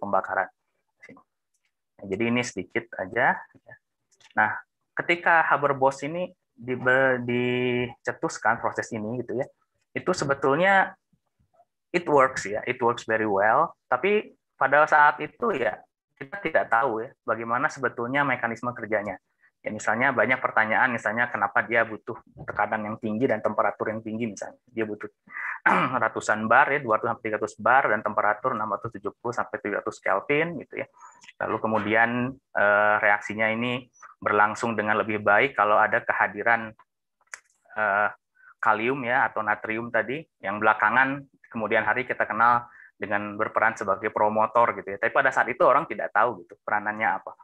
pembakaran. Nah, jadi ini sedikit aja. Ya. Nah, ketika Haber Bosch ini dicetuskan proses ini gitu ya, itu sebetulnya it works ya, it works very well. Tapi pada saat itu ya kita tidak tahu ya bagaimana sebetulnya mekanisme kerjanya. Ya, misalnya banyak pertanyaan, misalnya kenapa dia butuh tekanan yang tinggi dan temperatur yang tinggi misalnya. Dia butuh ratusan bar ya, 200 sampai 300 bar dan temperatur 670 sampai 700 Kelvin gitu ya. Lalu kemudian eh, reaksinya ini berlangsung dengan lebih baik kalau ada kehadiran eh, kalium ya atau natrium tadi yang belakangan kemudian hari kita kenal dengan berperan sebagai promotor gitu ya. Tapi pada saat itu orang tidak tahu gitu peranannya apa.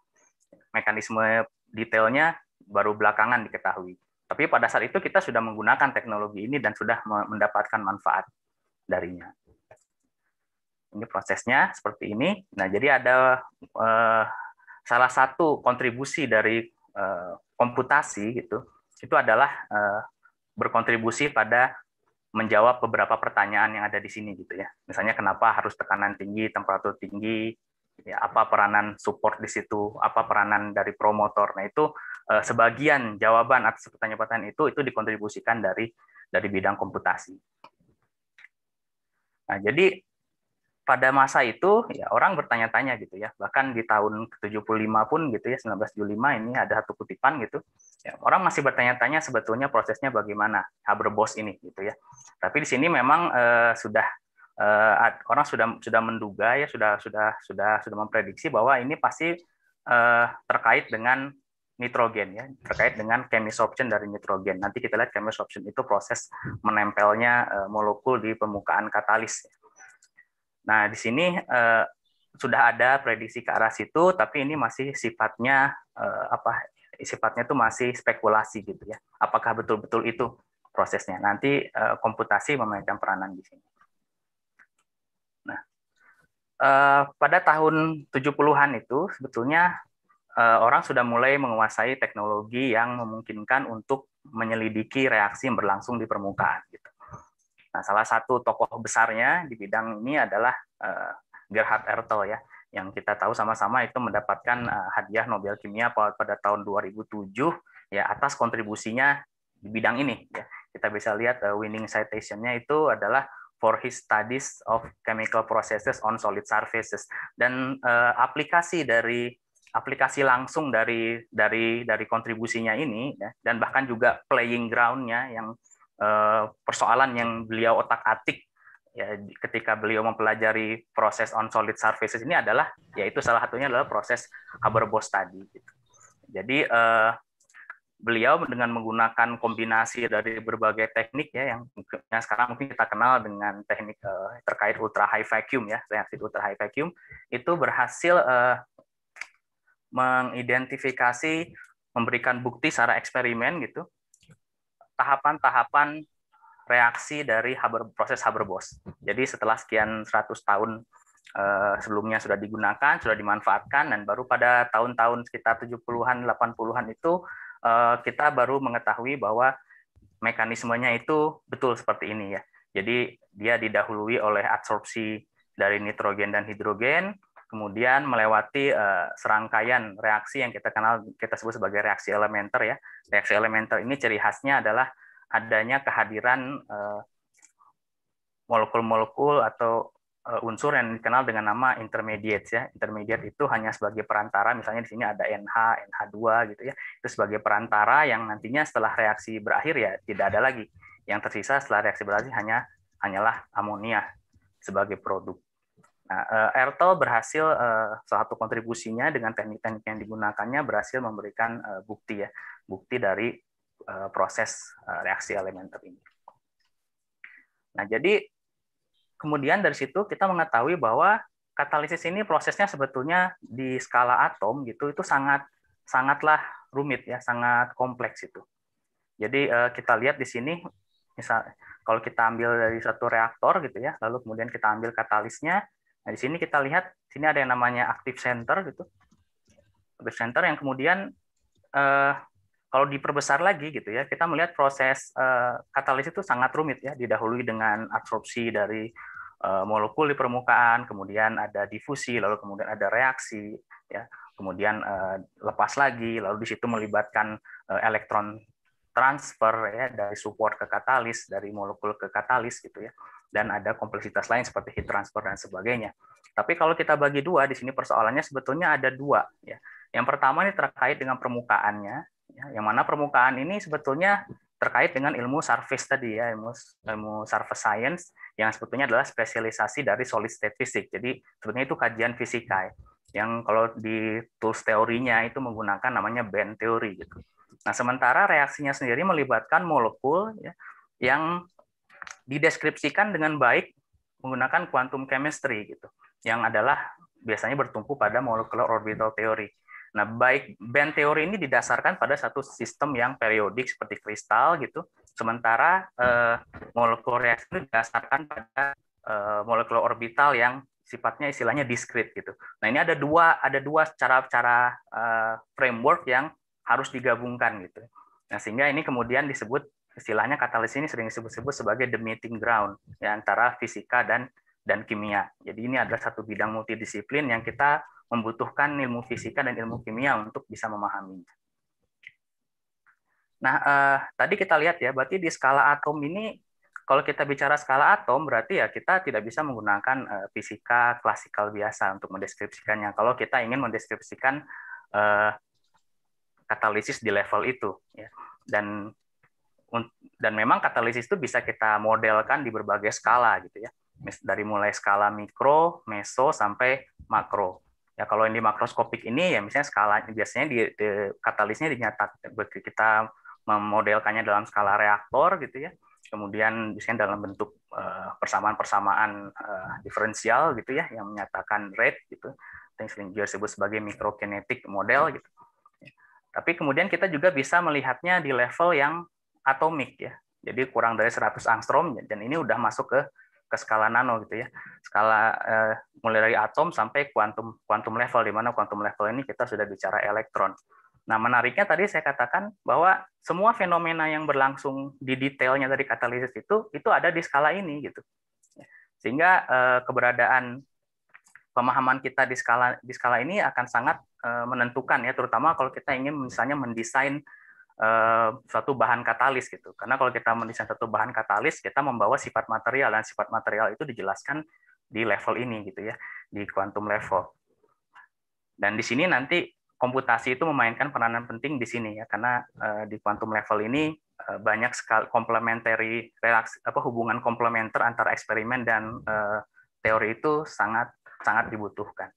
Mekanisme detailnya baru belakangan diketahui. Tapi pada saat itu kita sudah menggunakan teknologi ini dan sudah mendapatkan manfaat darinya. Ini prosesnya seperti ini. Nah, jadi ada eh, salah satu kontribusi dari eh, komputasi gitu, itu adalah eh, berkontribusi pada menjawab beberapa pertanyaan yang ada di sini gitu ya. Misalnya kenapa harus tekanan tinggi, temperatur tinggi, ya apa peranan support di situ, apa peranan dari promotor. Nah, itu eh, sebagian jawaban atas pertanyaan-pertanyaan itu itu dikontribusikan dari dari bidang komputasi. Nah, jadi pada masa itu ya orang bertanya-tanya gitu ya. Bahkan di tahun ke-75 pun gitu ya 1975 ini ada satu kutipan gitu. Ya, orang masih bertanya-tanya sebetulnya prosesnya bagaimana Haber Bos ini gitu ya. Tapi di sini memang eh, sudah uh, orang sudah sudah menduga ya sudah sudah sudah sudah memprediksi bahwa ini pasti uh, terkait dengan nitrogen ya terkait dengan chemisorption dari nitrogen. Nanti kita lihat chemisorption itu proses menempelnya uh, molekul di permukaan katalis. Nah, di sini uh, sudah ada prediksi ke arah situ tapi ini masih sifatnya uh, apa sifatnya itu masih spekulasi gitu ya. Apakah betul-betul itu prosesnya? Nanti uh, komputasi memainkan peranan di sini uh, pada tahun 70-an itu sebetulnya uh, orang sudah mulai menguasai teknologi yang memungkinkan untuk menyelidiki reaksi yang berlangsung di permukaan. Gitu. Nah, salah satu tokoh besarnya di bidang ini adalah uh, Gerhard Ertel ya, yang kita tahu sama-sama itu mendapatkan hadiah Nobel kimia pada tahun 2007 ya atas kontribusinya di bidang ini. Ya. Kita bisa lihat winning citation-nya itu adalah for his studies of chemical processes on solid surfaces dan uh, aplikasi dari aplikasi langsung dari dari dari kontribusinya ini ya, dan bahkan juga playing groundnya yang uh, persoalan yang beliau otak atik ya ketika beliau mempelajari proses on solid surfaces ini adalah yaitu salah satunya adalah proses Haber-Bosch tadi gitu. jadi uh, beliau dengan menggunakan kombinasi dari berbagai teknik ya yang, sekarang mungkin kita kenal dengan teknik uh, terkait ultra high vacuum ya reaksi ultra high vacuum itu berhasil uh, mengidentifikasi memberikan bukti secara eksperimen gitu tahapan-tahapan reaksi dari Haber, proses Haber-Bosch. Jadi setelah sekian 100 tahun eh, sebelumnya sudah digunakan, sudah dimanfaatkan, dan baru pada tahun-tahun sekitar 70-an, 80-an itu Eh, kita baru mengetahui bahwa mekanismenya itu betul seperti ini ya. Jadi dia didahului oleh adsorpsi dari nitrogen dan hidrogen, kemudian melewati eh, serangkaian reaksi yang kita kenal kita sebut sebagai reaksi elementer ya. Reaksi elementer ini ciri khasnya adalah adanya kehadiran eh, molekul -molekul atau Eh, unsur yang dikenal dengan nama intermediate ya. Intermediate itu hanya sebagai perantara, misalnya di sini ada NH, NH2 gitu ya. Itu sebagai perantara yang nantinya setelah reaksi berakhir ya tidak ada lagi. Yang tersisa setelah reaksi berakhir hanya hanyalah amonia sebagai produk. Nah, eh, Ertel berhasil eh, salah satu kontribusinya dengan teknik-teknik yang digunakannya berhasil memberikan bukti ya, bukti dari proses reaksi elementer ini. Nah, jadi kemudian dari situ kita mengetahui bahwa katalisis ini prosesnya sebetulnya di skala atom gitu itu sangat sangatlah rumit ya, sangat kompleks itu. Jadi eh, kita lihat di sini misal kalau kita ambil dari satu reaktor gitu ya, lalu kemudian kita ambil katalisnya. Nah, di sini kita lihat sini ada yang namanya active center gitu. Active center yang kemudian eh, kalau diperbesar lagi gitu ya, kita melihat proses eh, katalisis itu sangat rumit ya, didahului dengan absorpsi dari Eh, molekul di permukaan, kemudian ada difusi, lalu kemudian ada reaksi, ya, kemudian eh, lepas lagi, lalu di situ melibatkan eh, elektron transfer ya dari support ke katalis, dari molekul ke katalis gitu ya, dan ada kompleksitas lain seperti heat transfer dan sebagainya. Tapi kalau kita bagi dua, di sini persoalannya sebetulnya ada dua ya. Yang pertama ini terkait dengan permukaannya, ya, yang mana permukaan ini sebetulnya terkait dengan ilmu service tadi ya ilmu ilmu surface science yang sebetulnya adalah spesialisasi dari solid state fisik jadi sebetulnya itu kajian fisika ya, yang kalau di tools teorinya itu menggunakan namanya band teori gitu nah sementara reaksinya sendiri melibatkan molekul ya, yang dideskripsikan dengan baik menggunakan quantum chemistry gitu yang adalah biasanya bertumpu pada molekul orbital teori Nah, baik band teori ini didasarkan pada satu sistem yang periodik seperti kristal gitu, sementara eh, molekul reaksi itu didasarkan pada eh, molekul orbital yang sifatnya istilahnya diskrit gitu. Nah, ini ada dua ada dua cara-cara eh, framework yang harus digabungkan gitu. Nah, sehingga ini kemudian disebut istilahnya katalis ini sering disebut-sebut sebagai the meeting ground ya antara fisika dan dan kimia. Jadi ini adalah satu bidang multidisiplin yang kita membutuhkan ilmu fisika dan ilmu kimia untuk bisa memahaminya. Nah, eh, tadi kita lihat ya, berarti di skala atom ini, kalau kita bicara skala atom, berarti ya kita tidak bisa menggunakan eh, fisika klasikal biasa untuk mendeskripsikannya. Kalau kita ingin mendeskripsikan eh, katalisis di level itu, ya. dan dan memang katalisis itu bisa kita modelkan di berbagai skala gitu ya, dari mulai skala mikro, meso sampai makro. Ya kalau yang di makroskopik ini ya misalnya skala biasanya di, di katalisnya dinyatakan kita memodelkannya dalam skala reaktor gitu ya. Kemudian misalnya dalam bentuk eh, persamaan-persamaan uh, diferensial gitu ya yang menyatakan rate gitu. Yang sering juga disebut sebagai mikrokinetik model gitu. Tapi kemudian kita juga bisa melihatnya di level yang atomik ya. Jadi kurang dari 100 angstrom dan ini udah masuk ke ke skala nano gitu ya skala eh, mulai dari atom sampai kuantum kuantum level di mana kuantum level ini kita sudah bicara elektron nah menariknya tadi saya katakan bahwa semua fenomena yang berlangsung di detailnya dari katalisis itu itu ada di skala ini gitu sehingga eh, keberadaan pemahaman kita di skala di skala ini akan sangat eh, menentukan ya terutama kalau kita ingin misalnya mendesain Eh, suatu bahan katalis gitu. Karena kalau kita mendesain satu bahan katalis, kita membawa sifat material dan sifat material itu dijelaskan di level ini gitu ya, di quantum level. Dan di sini nanti komputasi itu memainkan peranan penting di sini ya, karena eh, di quantum level ini eh, banyak sekali komplementari apa hubungan komplementer antara eksperimen dan teori itu sangat sangat dibutuhkan.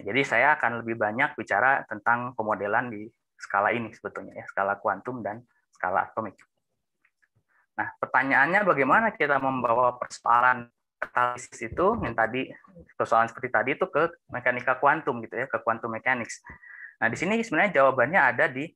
Jadi saya akan lebih banyak bicara tentang pemodelan di skala ini sebetulnya ya, skala kuantum dan skala atomik. Nah, pertanyaannya bagaimana kita membawa persoalan katalisis itu yang tadi persoalan seperti tadi itu ke mekanika kuantum gitu ya, ke kuantum mekanik. Nah, di sini sebenarnya jawabannya ada di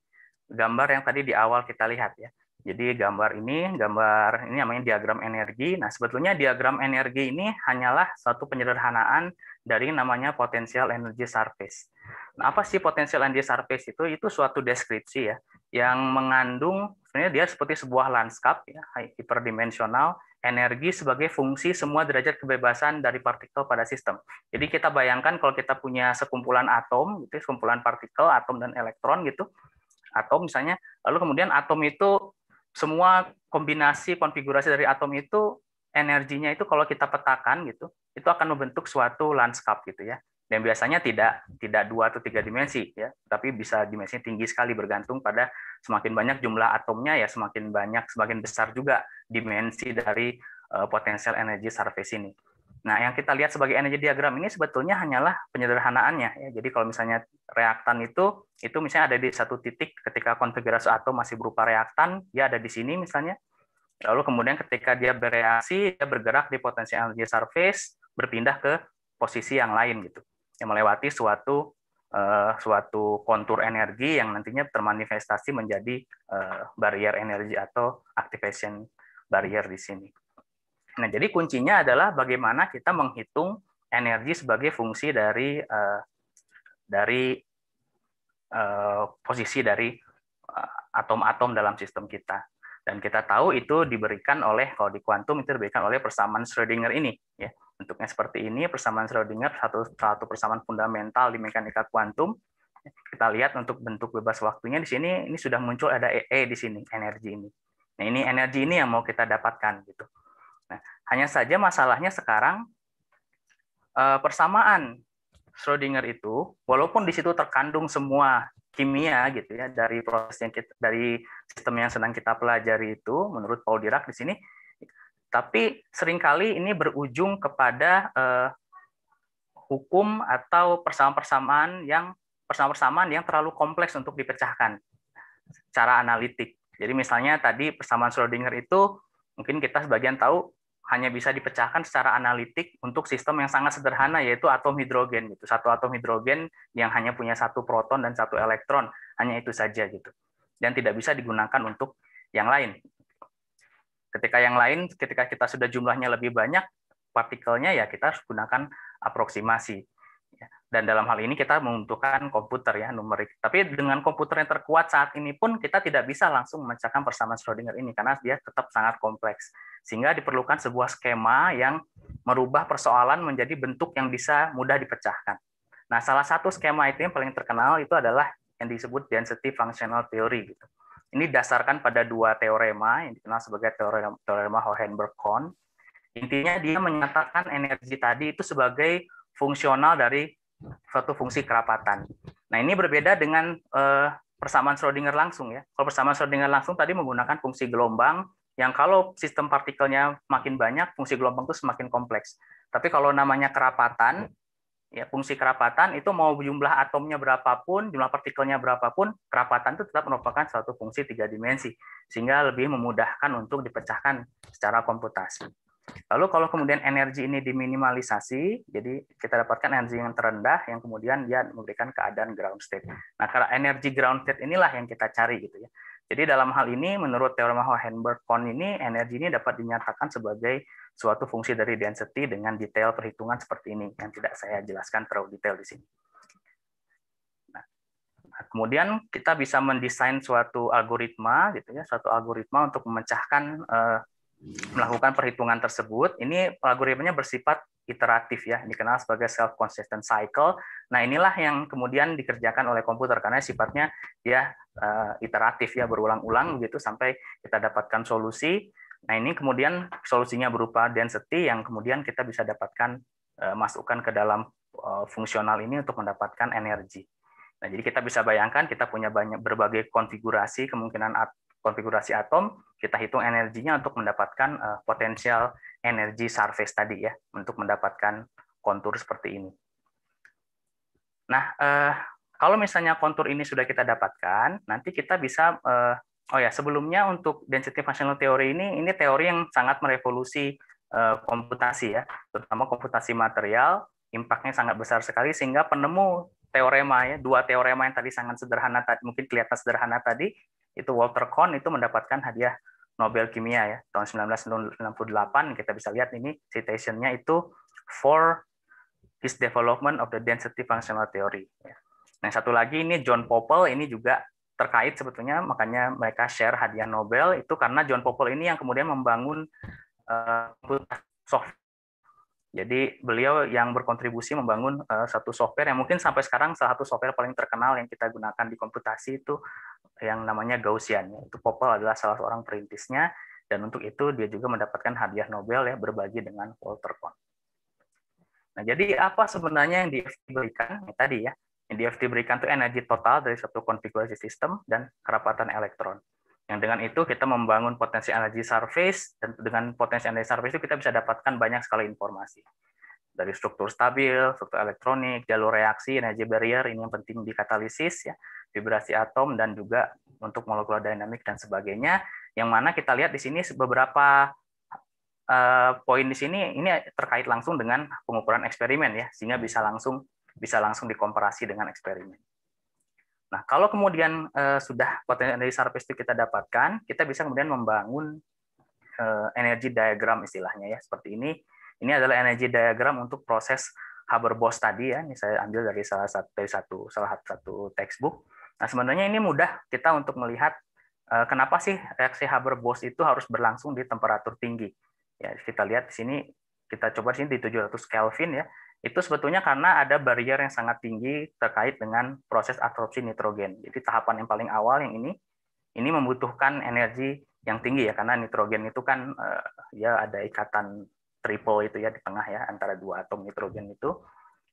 gambar yang tadi di awal kita lihat ya. Jadi gambar ini, gambar ini namanya diagram energi. Nah, sebetulnya diagram energi ini hanyalah satu penyederhanaan dari namanya potensial energi surface. Nah, apa sih potensial energi surface itu? Itu suatu deskripsi ya, yang mengandung sebenarnya dia seperti sebuah lanskap ya, hiperdimensional, energi sebagai fungsi semua derajat kebebasan dari partikel pada sistem. Jadi kita bayangkan kalau kita punya sekumpulan atom, gitu, sekumpulan partikel, atom dan elektron gitu, atom misalnya, lalu kemudian atom itu semua kombinasi konfigurasi dari atom itu energinya itu kalau kita petakan gitu itu akan membentuk suatu landscape gitu ya dan biasanya tidak tidak dua atau tiga dimensi ya tapi bisa dimensinya tinggi sekali bergantung pada semakin banyak jumlah atomnya ya semakin banyak semakin besar juga dimensi dari eh, potensial energi surface ini Nah, yang kita lihat sebagai energi diagram ini sebetulnya hanyalah penyederhanaannya. Ya. Jadi kalau misalnya reaktan itu, itu misalnya ada di satu titik ketika konfigurasi atom masih berupa reaktan, dia ada di sini misalnya. Lalu kemudian ketika dia bereaksi, dia bergerak di potensi energi surface, berpindah ke posisi yang lain gitu, yang melewati suatu uh, suatu kontur energi yang nantinya termanifestasi menjadi uh, barrier energi atau activation barrier di sini. Nah, jadi kuncinya adalah bagaimana kita menghitung energi sebagai fungsi dari uh, dari uh, posisi dari eh, atom-atom uh, dalam sistem kita. Dan kita tahu itu diberikan oleh kalau di kuantum itu diberikan oleh persamaan Schrödinger ini, ya. Bentuknya seperti ini, persamaan Schrödinger satu satu persamaan fundamental di mekanika kuantum. Kita lihat untuk bentuk bebas waktunya di sini ini sudah muncul ada E, e di sini energi ini. Nah, ini energi ini yang mau kita dapatkan gitu. Nah, hanya saja masalahnya sekarang eh, persamaan Schrodinger itu, walaupun di situ terkandung semua kimia gitu ya dari proses yang kita, dari sistem yang sedang kita pelajari itu, menurut Paul Dirac di sini, tapi seringkali ini berujung kepada eh, hukum atau persamaan-persamaan yang persamaan-persamaan yang terlalu kompleks untuk dipecahkan secara analitik. Jadi misalnya tadi persamaan Schrodinger itu mungkin kita sebagian tahu hanya bisa dipecahkan secara analitik untuk sistem yang sangat sederhana yaitu atom hidrogen gitu. Satu atom hidrogen yang hanya punya satu proton dan satu elektron, hanya itu saja gitu. Dan tidak bisa digunakan untuk yang lain. Ketika yang lain ketika kita sudah jumlahnya lebih banyak, partikelnya ya kita harus gunakan aproksimasi. Ya, dan dalam hal ini kita membutuhkan komputer ya numerik. Tapi dengan komputer yang terkuat saat ini pun kita tidak bisa langsung memecahkan persamaan Schrodinger ini karena dia tetap sangat kompleks sehingga diperlukan sebuah skema yang merubah persoalan menjadi bentuk yang bisa mudah dipecahkan. Nah, salah satu skema itu yang paling terkenal itu adalah yang disebut density functional theory. Gitu. Ini dasarkan pada dua teorema yang dikenal sebagai teorema, teorema Hohenberg-Kohn. Intinya dia menyatakan energi tadi itu sebagai fungsional dari suatu fungsi kerapatan. Nah, ini berbeda dengan eh, persamaan Schrodinger langsung ya. Kalau persamaan Schrodinger langsung tadi menggunakan fungsi gelombang yang kalau sistem partikelnya makin banyak, fungsi gelombang itu semakin kompleks. Tapi kalau namanya kerapatan, ya fungsi kerapatan itu mau jumlah atomnya berapapun, jumlah partikelnya berapapun, kerapatan itu tetap merupakan suatu fungsi tiga dimensi, sehingga lebih memudahkan untuk dipecahkan secara komputasi. Lalu kalau kemudian energi ini diminimalisasi, jadi kita dapatkan energi yang terendah yang kemudian dia memberikan keadaan ground state. Nah, karena energi ground state inilah yang kita cari gitu ya. Jadi dalam hal ini, menurut teorema Hohenberg-Kohn ini, energi ini dapat dinyatakan sebagai suatu fungsi dari density dengan detail perhitungan seperti ini, yang tidak saya jelaskan terlalu detail di sini. Nah, kemudian kita bisa mendesain suatu algoritma, gitu ya, suatu algoritma untuk memecahkan, eh, melakukan perhitungan tersebut. Ini algoritmanya bersifat iteratif ya, dikenal sebagai self consistent cycle. Nah, inilah yang kemudian dikerjakan oleh komputer karena sifatnya ya iteratif ya, berulang-ulang begitu sampai kita dapatkan solusi. Nah, ini kemudian solusinya berupa density yang kemudian kita bisa dapatkan eh, masukkan ke dalam eh, fungsional ini untuk mendapatkan energi. Nah, jadi kita bisa bayangkan kita punya banyak berbagai konfigurasi kemungkinan konfigurasi atom, kita hitung energinya untuk mendapatkan potensial energi surface tadi ya untuk mendapatkan kontur seperti ini. Nah, eh, kalau misalnya kontur ini sudah kita dapatkan, nanti kita bisa eh, oh ya sebelumnya untuk density functional theory ini ini teori yang sangat merevolusi eh, komputasi ya, terutama komputasi material, impactnya sangat besar sekali sehingga penemu teorema ya, dua teorema yang tadi sangat sederhana tadi mungkin kelihatan sederhana tadi itu Walter Kohn itu mendapatkan hadiah Nobel Kimia ya tahun 1968 kita bisa lihat ini citationnya itu for his development of the density functional theory. Ya. Nah satu lagi ini John Popple ini juga terkait sebetulnya makanya mereka share hadiah Nobel itu karena John Popple ini yang kemudian membangun uh, software. Jadi beliau yang berkontribusi membangun uh, satu software yang mungkin sampai sekarang salah satu software paling terkenal yang kita gunakan di komputasi itu yang namanya Gaussian. Itu Popper adalah salah seorang perintisnya dan untuk itu dia juga mendapatkan hadiah Nobel ya berbagi dengan Walter Kohn. Nah, jadi apa sebenarnya yang DFT berikan? Ya, tadi ya, yang DFT berikan itu energi total dari satu konfigurasi sistem dan kerapatan elektron. Yang dengan itu kita membangun potensi energi surface dan dengan potensi energi surface itu kita bisa dapatkan banyak sekali informasi dari struktur stabil, struktur elektronik, jalur reaksi, energi barrier ini yang penting di katalisis ya, vibrasi atom dan juga untuk molekular dinamik dan sebagainya. Yang mana kita lihat di sini beberapa eh, poin di sini ini terkait langsung dengan pengukuran eksperimen ya, sehingga bisa langsung bisa langsung dikomparasi dengan eksperimen. Nah, kalau kemudian eh, sudah potensi energi surface itu kita dapatkan, kita bisa kemudian membangun eh, energi diagram istilahnya ya, seperti ini. Ini adalah energi diagram untuk proses Haber-Bosch tadi ya. Ini saya ambil dari salah satu dari satu salah satu textbook Nah, sebenarnya ini mudah kita untuk melihat eh, kenapa sih reaksi Haber-Bosch itu harus berlangsung di temperatur tinggi. Ya, kita lihat di sini kita coba di sini di 700 Kelvin ya. Itu sebetulnya karena ada barrier yang sangat tinggi terkait dengan proses absorpsi nitrogen. Jadi tahapan yang paling awal yang ini ini membutuhkan energi yang tinggi ya karena nitrogen itu kan eh, ya ada ikatan triple itu ya di tengah ya antara dua atom nitrogen itu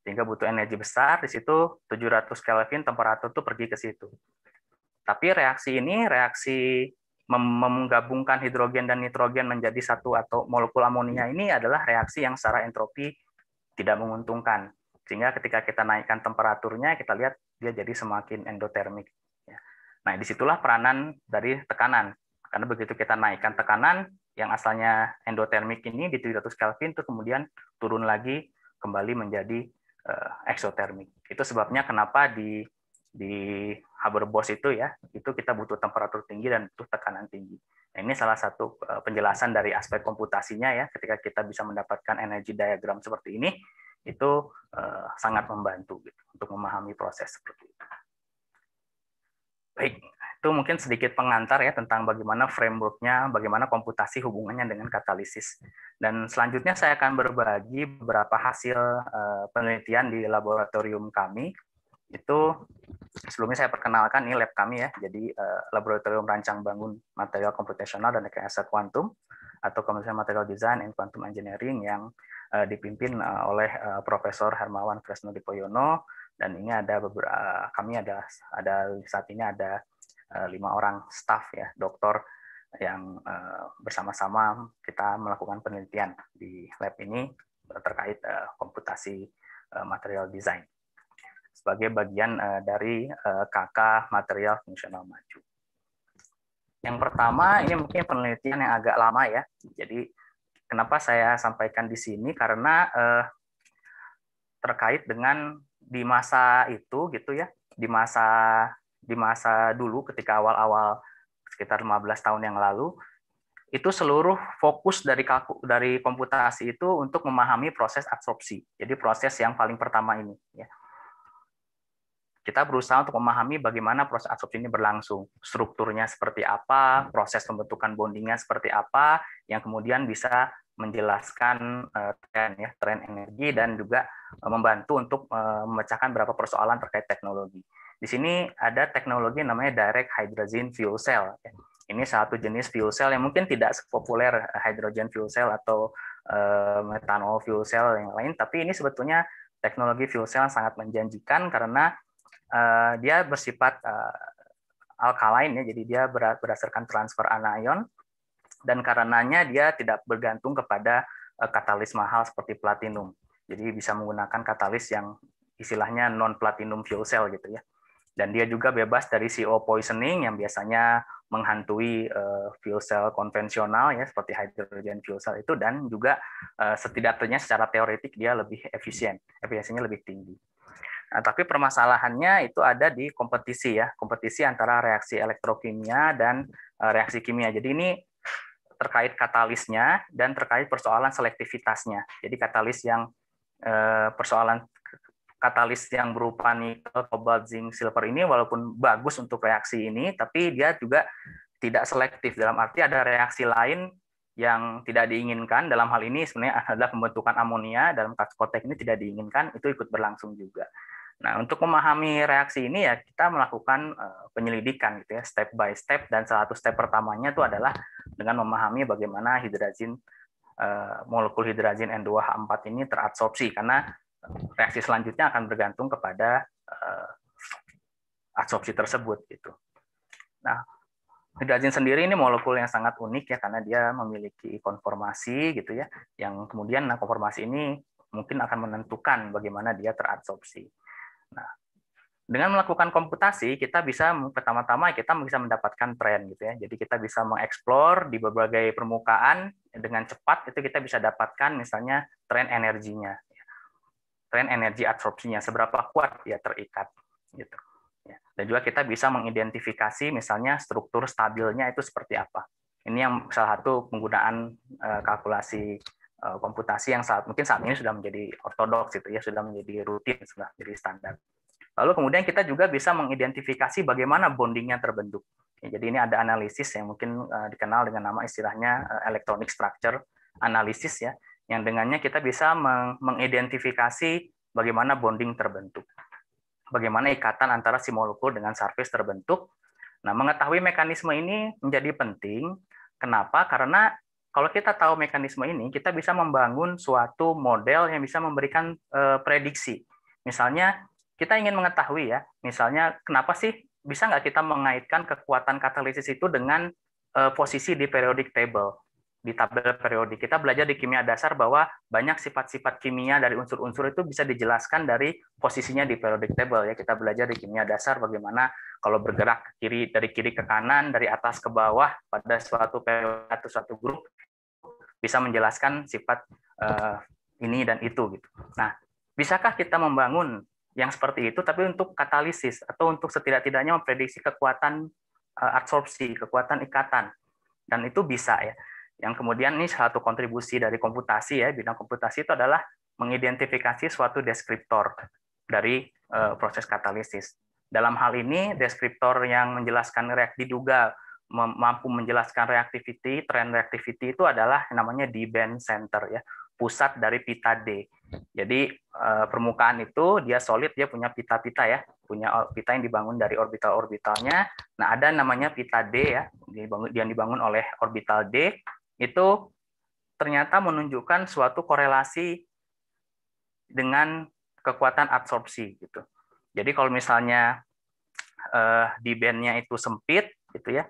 sehingga butuh energi besar di situ 700 Kelvin temperatur itu pergi ke situ. Tapi reaksi ini reaksi menggabungkan hidrogen dan nitrogen menjadi satu atau molekul amonia ini adalah reaksi yang secara entropi tidak menguntungkan. Sehingga ketika kita naikkan temperaturnya kita lihat dia jadi semakin endotermik. Ya. Nah, disitulah peranan dari tekanan. Karena begitu kita naikkan tekanan, yang asalnya endotermik ini di 300 Kelvin, itu kemudian turun lagi kembali menjadi Eh, eksotermik. Itu sebabnya kenapa di di Haber-Bosch itu ya, itu kita butuh temperatur tinggi dan butuh tekanan tinggi. Nah, ini salah satu eh, penjelasan dari aspek komputasinya ya, ketika kita bisa mendapatkan energi diagram seperti ini, itu eh, sangat membantu gitu, untuk memahami proses seperti itu. Baik, itu mungkin sedikit pengantar ya tentang bagaimana frameworknya, bagaimana komputasi hubungannya dengan katalisis. Dan selanjutnya saya akan berbagi beberapa hasil eh, penelitian di laboratorium kami. Itu sebelumnya saya perkenalkan ini lab kami ya, jadi eh, laboratorium rancang bangun material komputasional dan rekayasa kuantum atau Komisi Material Design and Quantum Engineering yang eh, dipimpin oleh Profesor Hermawan Kresno Dipoyono dan ini ada beberapa kami ada ada saat ini ada Eh, lima orang staff ya dokter yang eh, bersama-sama kita melakukan penelitian di lab ini terkait eh, komputasi material design sebagai bagian dari KK material fungsional maju. Yang pertama ini mungkin penelitian yang agak lama ya. Jadi kenapa saya sampaikan di sini karena eh, terkait dengan di masa itu gitu ya, di masa di masa dulu ketika awal-awal sekitar 15 tahun yang lalu itu seluruh fokus dari kalku, dari komputasi itu untuk memahami proses absorpsi. Jadi proses yang paling pertama ini ya. Kita berusaha untuk memahami bagaimana proses absorpsi ini berlangsung, strukturnya seperti apa, proses pembentukan bondingnya seperti apa yang kemudian bisa menjelaskan uh, tren ya, tren energi dan juga uh, membantu untuk uh, memecahkan beberapa persoalan terkait teknologi. Di sini ada teknologi namanya direct hydrogen fuel cell. Ini satu jenis fuel cell yang mungkin tidak sepopuler eh, hydrogen fuel cell atau eh, metanol fuel cell yang lain, tapi ini sebetulnya teknologi fuel cell yang sangat menjanjikan karena eh, dia bersifat alkaline ya, jadi dia berdasarkan transfer anion dan karenanya dia tidak bergantung kepada katalis mahal seperti platinum. Jadi bisa menggunakan katalis yang istilahnya non platinum fuel cell gitu ya. Dan dia juga bebas dari CO poisoning yang biasanya menghantui uh, fuel cell konvensional ya seperti hydrogen fuel cell itu dan juga uh, setidaknya secara teoretik dia lebih efisien, efisiensinya lebih tinggi. Nah, tapi permasalahannya itu ada di kompetisi ya, kompetisi antara reaksi elektrokimia dan uh, reaksi kimia. Jadi ini terkait katalisnya dan terkait persoalan selektivitasnya. Jadi katalis yang uh, persoalan katalis yang berupa nikel, kobalt, zinc, silver ini walaupun bagus untuk reaksi ini, tapi dia juga tidak selektif dalam arti ada reaksi lain yang tidak diinginkan dalam hal ini sebenarnya adalah pembentukan amonia dalam kasus kotek ini tidak diinginkan itu ikut berlangsung juga. Nah, untuk memahami reaksi ini ya kita melakukan eh, penyelidikan gitu ya step by step dan salah satu step pertamanya itu adalah dengan memahami bagaimana hidrazin eh, molekul hidrazin N2H4 ini terabsorpsi karena reaksi selanjutnya akan bergantung kepada uh, adsorpsi tersebut gitu. Nah, hidrazin sendiri ini molekul yang sangat unik ya karena dia memiliki konformasi gitu ya, yang kemudian nah konformasi ini mungkin akan menentukan bagaimana dia teradsorpsi. Nah, dengan melakukan komputasi kita bisa pertama-tama kita bisa mendapatkan tren gitu ya jadi kita bisa mengeksplor di berbagai permukaan dengan cepat itu kita bisa dapatkan misalnya tren energinya tren energi absorpsinya seberapa kuat dia terikat gitu. Ya, dan juga kita bisa mengidentifikasi misalnya struktur stabilnya itu seperti apa. Ini yang salah satu penggunaan eh, kalkulasi eh, komputasi yang saat mungkin saat ini sudah menjadi ortodoks itu ya sudah menjadi rutin sudah menjadi standar. Lalu kemudian kita juga bisa mengidentifikasi bagaimana bondingnya terbentuk. Ya, jadi ini ada analisis yang mungkin eh, dikenal dengan nama istilahnya electronic structure analysis ya yang dengannya kita bisa meng mengidentifikasi bagaimana bonding terbentuk, bagaimana ikatan antara si molekul dengan surface terbentuk. Nah, mengetahui mekanisme ini menjadi penting. Kenapa? Karena kalau kita tahu mekanisme ini, kita bisa membangun suatu model yang bisa memberikan e, prediksi. Misalnya, kita ingin mengetahui ya, misalnya kenapa sih bisa nggak kita mengaitkan kekuatan katalisis itu dengan e, posisi di periodic table? di tabel periodik. Kita belajar di kimia dasar bahwa banyak sifat-sifat kimia dari unsur-unsur itu bisa dijelaskan dari posisinya di periodik table ya. Kita belajar di kimia dasar bagaimana kalau bergerak ke kiri dari kiri ke kanan, dari atas ke bawah pada suatu periode atau suatu grup bisa menjelaskan sifat uh, ini dan itu gitu. Nah, bisakah kita membangun yang seperti itu tapi untuk katalisis atau untuk setidak-tidaknya memprediksi kekuatan uh, eh, absorpsi, kekuatan ikatan. Dan itu bisa ya yang kemudian ini satu kontribusi dari komputasi ya bidang komputasi itu adalah mengidentifikasi suatu deskriptor dari uh, proses katalisis. Dalam hal ini deskriptor yang menjelaskan reaksi diduga mampu menjelaskan reactivity, trend reactivity itu adalah yang namanya di band center ya, pusat dari pita D. Jadi uh, permukaan itu dia solid dia punya pita-pita ya, punya pita yang dibangun dari orbital-orbitalnya. Nah, ada namanya pita D ya, dibangun yang dibangun oleh orbital D itu ternyata menunjukkan suatu korelasi dengan kekuatan absorpsi gitu. Jadi kalau misalnya eh, di bandnya itu sempit gitu ya,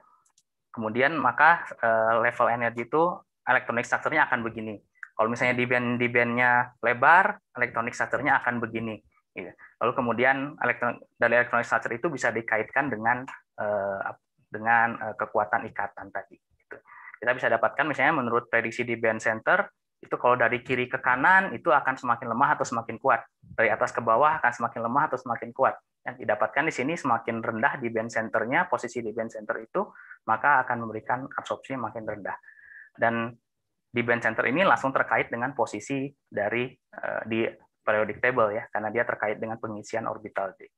kemudian maka eh, level energi itu elektronik strukturnya akan begini. Kalau misalnya di band di bandnya lebar, elektronik strukturnya akan begini. Gitu. Lalu kemudian elektron, dari elektronik structure itu bisa dikaitkan dengan eh, dengan eh, kekuatan ikatan tadi kita bisa dapatkan misalnya menurut prediksi di band center itu kalau dari kiri ke kanan itu akan semakin lemah atau semakin kuat dari atas ke bawah akan semakin lemah atau semakin kuat yang didapatkan di sini semakin rendah di band centernya posisi di band center itu maka akan memberikan absorpsi makin rendah dan di band center ini langsung terkait dengan posisi dari eh, di periodic table ya karena dia terkait dengan pengisian orbital d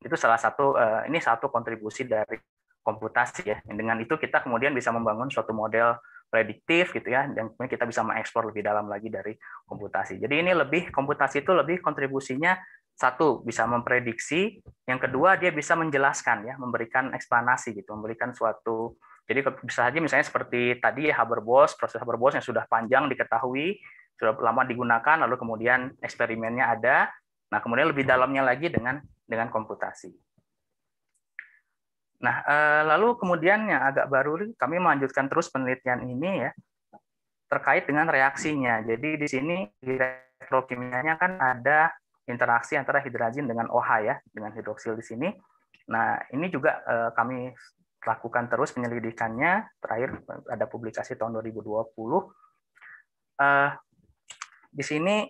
itu salah satu eh, ini satu kontribusi dari komputasi ya. Dengan itu kita kemudian bisa membangun suatu model prediktif gitu ya dan kemudian kita bisa mengeksplor lebih dalam lagi dari komputasi. Jadi ini lebih komputasi itu lebih kontribusinya satu bisa memprediksi, yang kedua dia bisa menjelaskan ya, memberikan eksplanasi gitu, memberikan suatu jadi bisa saja misalnya seperti tadi ya Haber-Bosch, proses Haber-Bosch yang sudah panjang diketahui, sudah lama digunakan lalu kemudian eksperimennya ada. Nah, kemudian lebih dalamnya lagi dengan dengan komputasi. Nah, eh, lalu kemudian yang agak baru kami melanjutkan terus penelitian ini ya terkait dengan reaksinya. Jadi di sini di kan ada interaksi antara hidrazin dengan OH ya, dengan hidroksil di sini. Nah, ini juga eh, kami lakukan terus penyelidikannya. Terakhir ada publikasi tahun 2020. Eh, di sini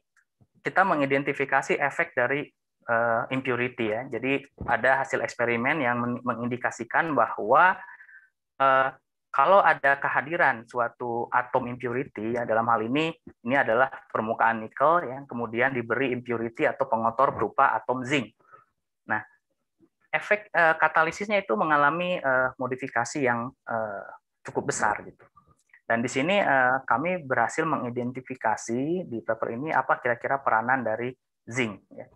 kita mengidentifikasi efek dari uh, impurity ya. Jadi ada hasil eksperimen yang mengindikasikan bahwa uh, kalau ada kehadiran suatu atom impurity ya dalam hal ini ini adalah permukaan nikel yang kemudian diberi impurity atau pengotor berupa atom zinc. Nah, efek uh, katalisisnya itu mengalami uh, modifikasi yang uh, cukup besar gitu. Dan di sini kami berhasil mengidentifikasi di paper ini apa kira-kira peranan dari zinc. Ya.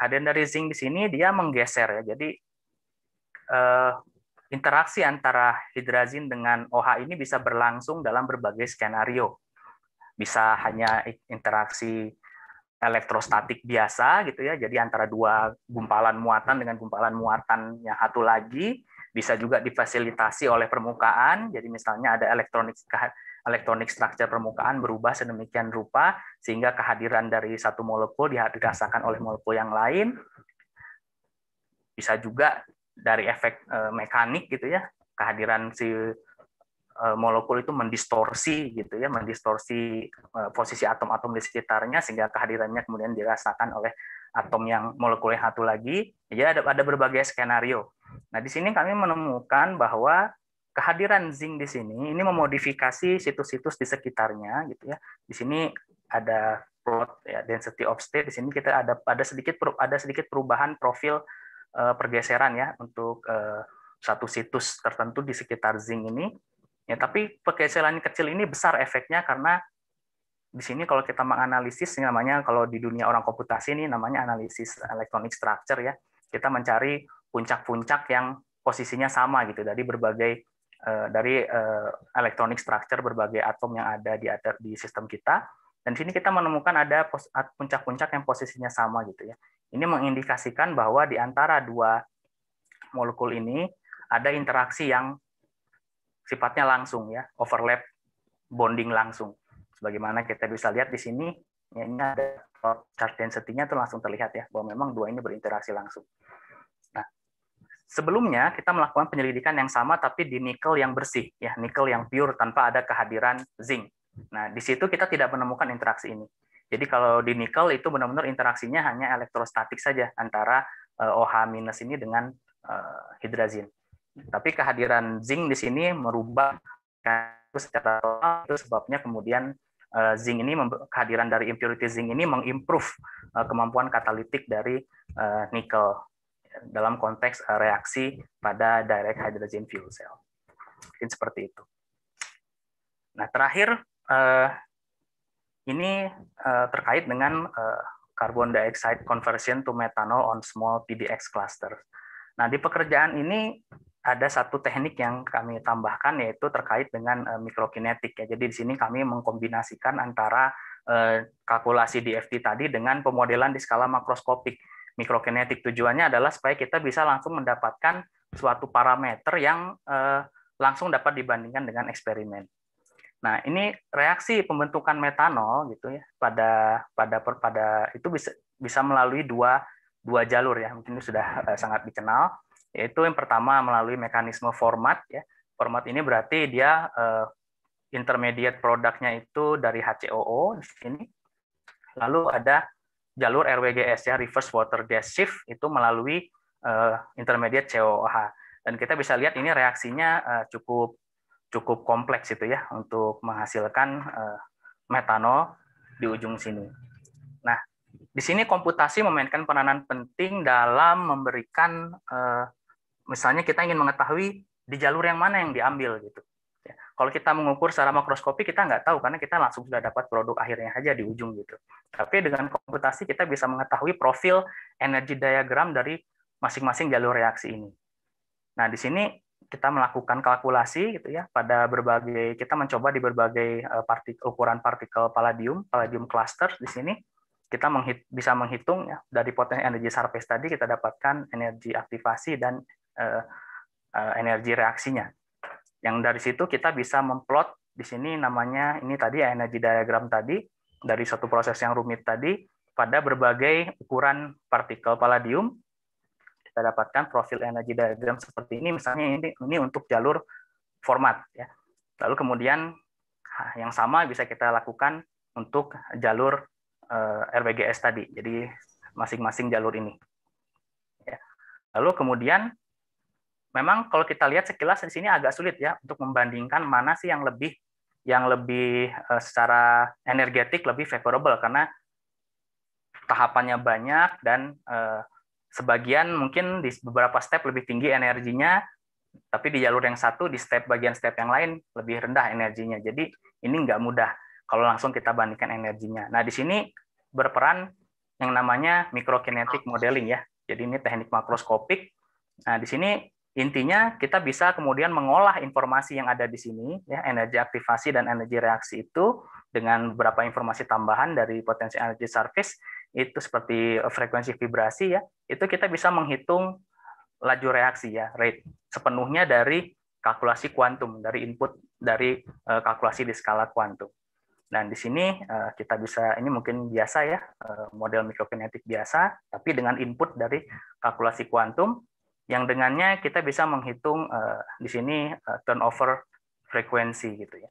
Hadian dari zinc di sini dia menggeser ya. Jadi eh, interaksi antara hidrazin dengan OH ini bisa berlangsung dalam berbagai skenario. Bisa hanya interaksi elektrostatik biasa gitu ya. Jadi antara dua gumpalan muatan dengan gumpalan muatan yang satu lagi bisa juga difasilitasi oleh permukaan. Jadi misalnya ada elektronik elektronik struktur permukaan berubah sedemikian rupa sehingga kehadiran dari satu molekul dirasakan oleh molekul yang lain. Bisa juga dari efek eh, mekanik gitu ya, kehadiran si eh, molekul itu mendistorsi gitu ya, mendistorsi eh, posisi atom-atom di sekitarnya sehingga kehadirannya kemudian dirasakan oleh atom yang molekul yang satu lagi. Jadi ada, ada berbagai skenario. Nah di sini kami menemukan bahwa kehadiran zinc di sini ini memodifikasi situs-situs di sekitarnya gitu ya. Di sini ada plot ya density of state di sini kita ada ada sedikit ada sedikit perubahan profil uh, pergeseran ya untuk uh, satu situs tertentu di sekitar zinc ini. Ya, tapi pergeseran kecil ini besar efeknya karena di sini kalau kita menganalisis namanya kalau di dunia orang komputasi ini namanya analisis electronic structure ya. Kita mencari puncak-puncak yang posisinya sama gitu dari berbagai Eh, dari eh, elektronik structure berbagai atom yang ada di di sistem kita dan di sini kita menemukan ada puncak-puncak yang posisinya sama gitu ya ini mengindikasikan bahwa di antara dua molekul ini ada interaksi yang sifatnya langsung ya overlap bonding langsung sebagaimana kita bisa lihat di sini ya ini ada charge density-nya itu langsung terlihat ya bahwa memang dua ini berinteraksi langsung Sebelumnya kita melakukan penyelidikan yang sama tapi di nikel yang bersih, ya nikel yang pure tanpa ada kehadiran zinc. Nah, di situ kita tidak menemukan interaksi ini. Jadi kalau di nikel itu benar-benar interaksinya hanya elektrostatik saja antara OH- ini dengan eh, hidrazin. Tapi kehadiran zinc di sini merubah secara itu sebabnya kemudian eh, zinc ini kehadiran dari impurity zinc ini mengimprove kemampuan katalitik dari nikel dalam konteks eh, reaksi pada direct hydrogen fuel cell. Mungkin seperti itu. Nah, terakhir eh, ini eh, terkait dengan carbon dioxide conversion to methanol on small PDX clusters. Nah, di pekerjaan ini ada satu teknik yang kami tambahkan yaitu terkait dengan mikrokinetik ya. Jadi di sini kami mengkombinasikan antara kalkulasi DFT tadi dengan pemodelan di skala makroskopik mikrokinetik tujuannya adalah supaya kita bisa langsung mendapatkan suatu parameter yang eh, langsung dapat dibandingkan dengan eksperimen. Nah, ini reaksi pembentukan metanol gitu ya pada pada pada itu bisa bisa melalui dua dua jalur ya. Mungkin itu sudah eh, sangat dikenal yaitu yang pertama melalui mekanisme format ya. Format ini berarti dia eh, intermediate produknya itu dari HCOO di sini. Lalu ada jalur RWGS ya reverse water gas shift itu melalui eh, intermediate COOH dan kita bisa lihat ini reaksinya eh, cukup cukup kompleks itu ya untuk menghasilkan eh, metanol di ujung sini. Nah, di sini komputasi memainkan peranan penting dalam memberikan misalnya kita ingin mengetahui di jalur yang mana yang diambil gitu kalau kita mengukur secara makroskopi kita nggak tahu karena kita langsung sudah dapat produk akhirnya saja di ujung gitu. Tapi dengan komputasi kita bisa mengetahui profil energi diagram dari masing-masing jalur reaksi ini. Nah, di sini kita melakukan kalkulasi gitu ya pada berbagai kita mencoba di berbagai eh, partik, ukuran partikel palladium, palladium cluster di sini kita menghit, bisa menghitung ya, dari potensi energi surface tadi kita dapatkan energi aktivasi dan uh, uh, energi reaksinya yang dari situ kita bisa memplot di sini namanya ini tadi energi diagram tadi dari satu proses yang rumit tadi pada berbagai ukuran partikel palladium kita dapatkan profil energi diagram seperti ini misalnya ini ini untuk jalur format ya. Lalu kemudian yang sama bisa kita lakukan untuk jalur eh, RBGS tadi. Jadi masing-masing jalur ini. Ya. Lalu kemudian memang kalau kita lihat sekilas di sini agak sulit ya untuk membandingkan mana sih yang lebih yang lebih eh, secara energetik lebih favorable karena tahapannya banyak dan eh, sebagian mungkin di beberapa step lebih tinggi energinya tapi di jalur yang satu di step bagian step yang lain lebih rendah energinya jadi ini nggak mudah kalau langsung kita bandingkan energinya nah di sini berperan yang namanya mikrokinetik modeling ya jadi ini teknik makroskopik nah di sini Intinya kita bisa kemudian mengolah informasi yang ada di sini, ya energi aktivasi dan energi reaksi itu dengan beberapa informasi tambahan dari potensi energi service itu seperti eh, frekuensi vibrasi ya, itu kita bisa menghitung laju reaksi ya rate sepenuhnya dari kalkulasi kuantum dari input dari eh, kalkulasi di skala kuantum. Dan di sini eh, kita bisa, ini mungkin biasa ya, model mikrokinetik biasa, tapi dengan input dari kalkulasi kuantum, yang dengannya kita bisa menghitung eh, di sini eh, turnover frekuensi gitu ya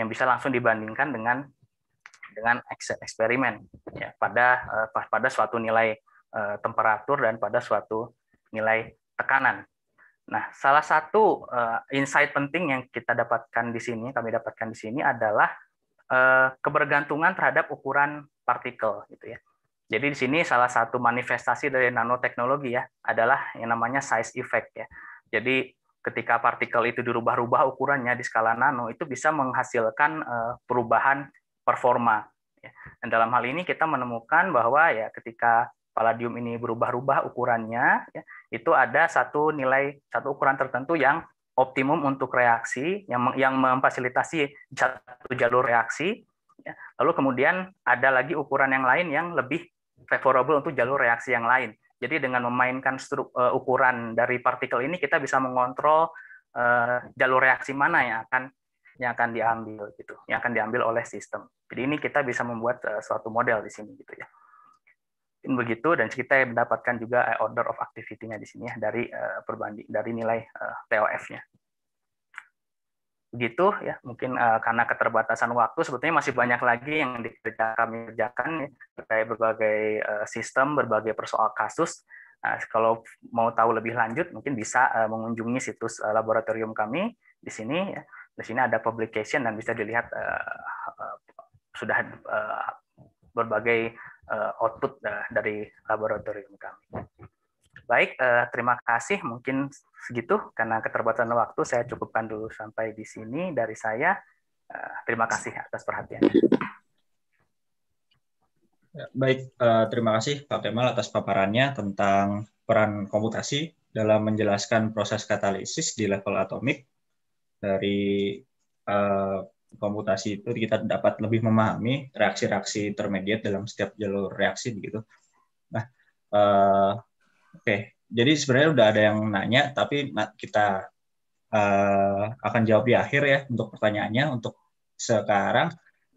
yang bisa langsung dibandingkan dengan dengan eksperimen ya pada eh, pada suatu nilai temperatur dan pada suatu nilai tekanan. Nah, salah satu insight penting yang kita dapatkan di sini, kami dapatkan di sini adalah kebergantungan terhadap ukuran partikel gitu ya. Jadi di sini salah satu manifestasi dari nanoteknologi ya adalah yang namanya size effect ya. Jadi ketika partikel itu dirubah-rubah ukurannya di skala nano itu bisa menghasilkan eh, perubahan performa. Ya. Dan dalam hal ini kita menemukan bahwa ya ketika palladium ini berubah rubah ukurannya ya, itu ada satu nilai satu ukuran tertentu yang optimum untuk reaksi yang yang memfasilitasi satu jalur reaksi. Ya. Lalu kemudian ada lagi ukuran yang lain yang lebih favorable untuk jalur reaksi yang lain. Jadi dengan memainkan struk, uh, eh, ukuran dari partikel ini kita bisa mengontrol uh, jalur reaksi mana yang akan yang akan diambil gitu, yang akan diambil oleh sistem. Jadi ini kita bisa membuat uh, suatu model di sini gitu ya. Ini begitu dan kita mendapatkan juga order of activity-nya di sini ya dari uh, perbanding dari nilai uh, TOF-nya gitu ya mungkin uh, karena keterbatasan waktu sebetulnya masih banyak lagi yang dikerjakan kami kerjakan ya, terkait berbagai uh, sistem berbagai persoal kasus uh, kalau mau tahu lebih lanjut mungkin bisa uh, mengunjungi situs uh, laboratorium kami di sini ya. di sini ada publication dan bisa dilihat uh, uh, sudah uh, berbagai uh, output uh, dari laboratorium kami. Baik, eh, terima kasih. Mungkin segitu karena keterbatasan waktu saya cukupkan dulu sampai di sini dari saya. Eh, terima kasih atas perhatiannya. Ya, baik, eh, terima kasih Pak Kemal atas paparannya tentang peran komputasi dalam menjelaskan proses katalisis di level atomik. Dari eh, komputasi itu kita dapat lebih memahami reaksi-reaksi intermediate dalam setiap jalur reaksi begitu. Nah, eh, Oke, jadi sebenarnya udah ada yang nanya, tapi kita uh, akan jawab di akhir ya untuk pertanyaannya. Untuk sekarang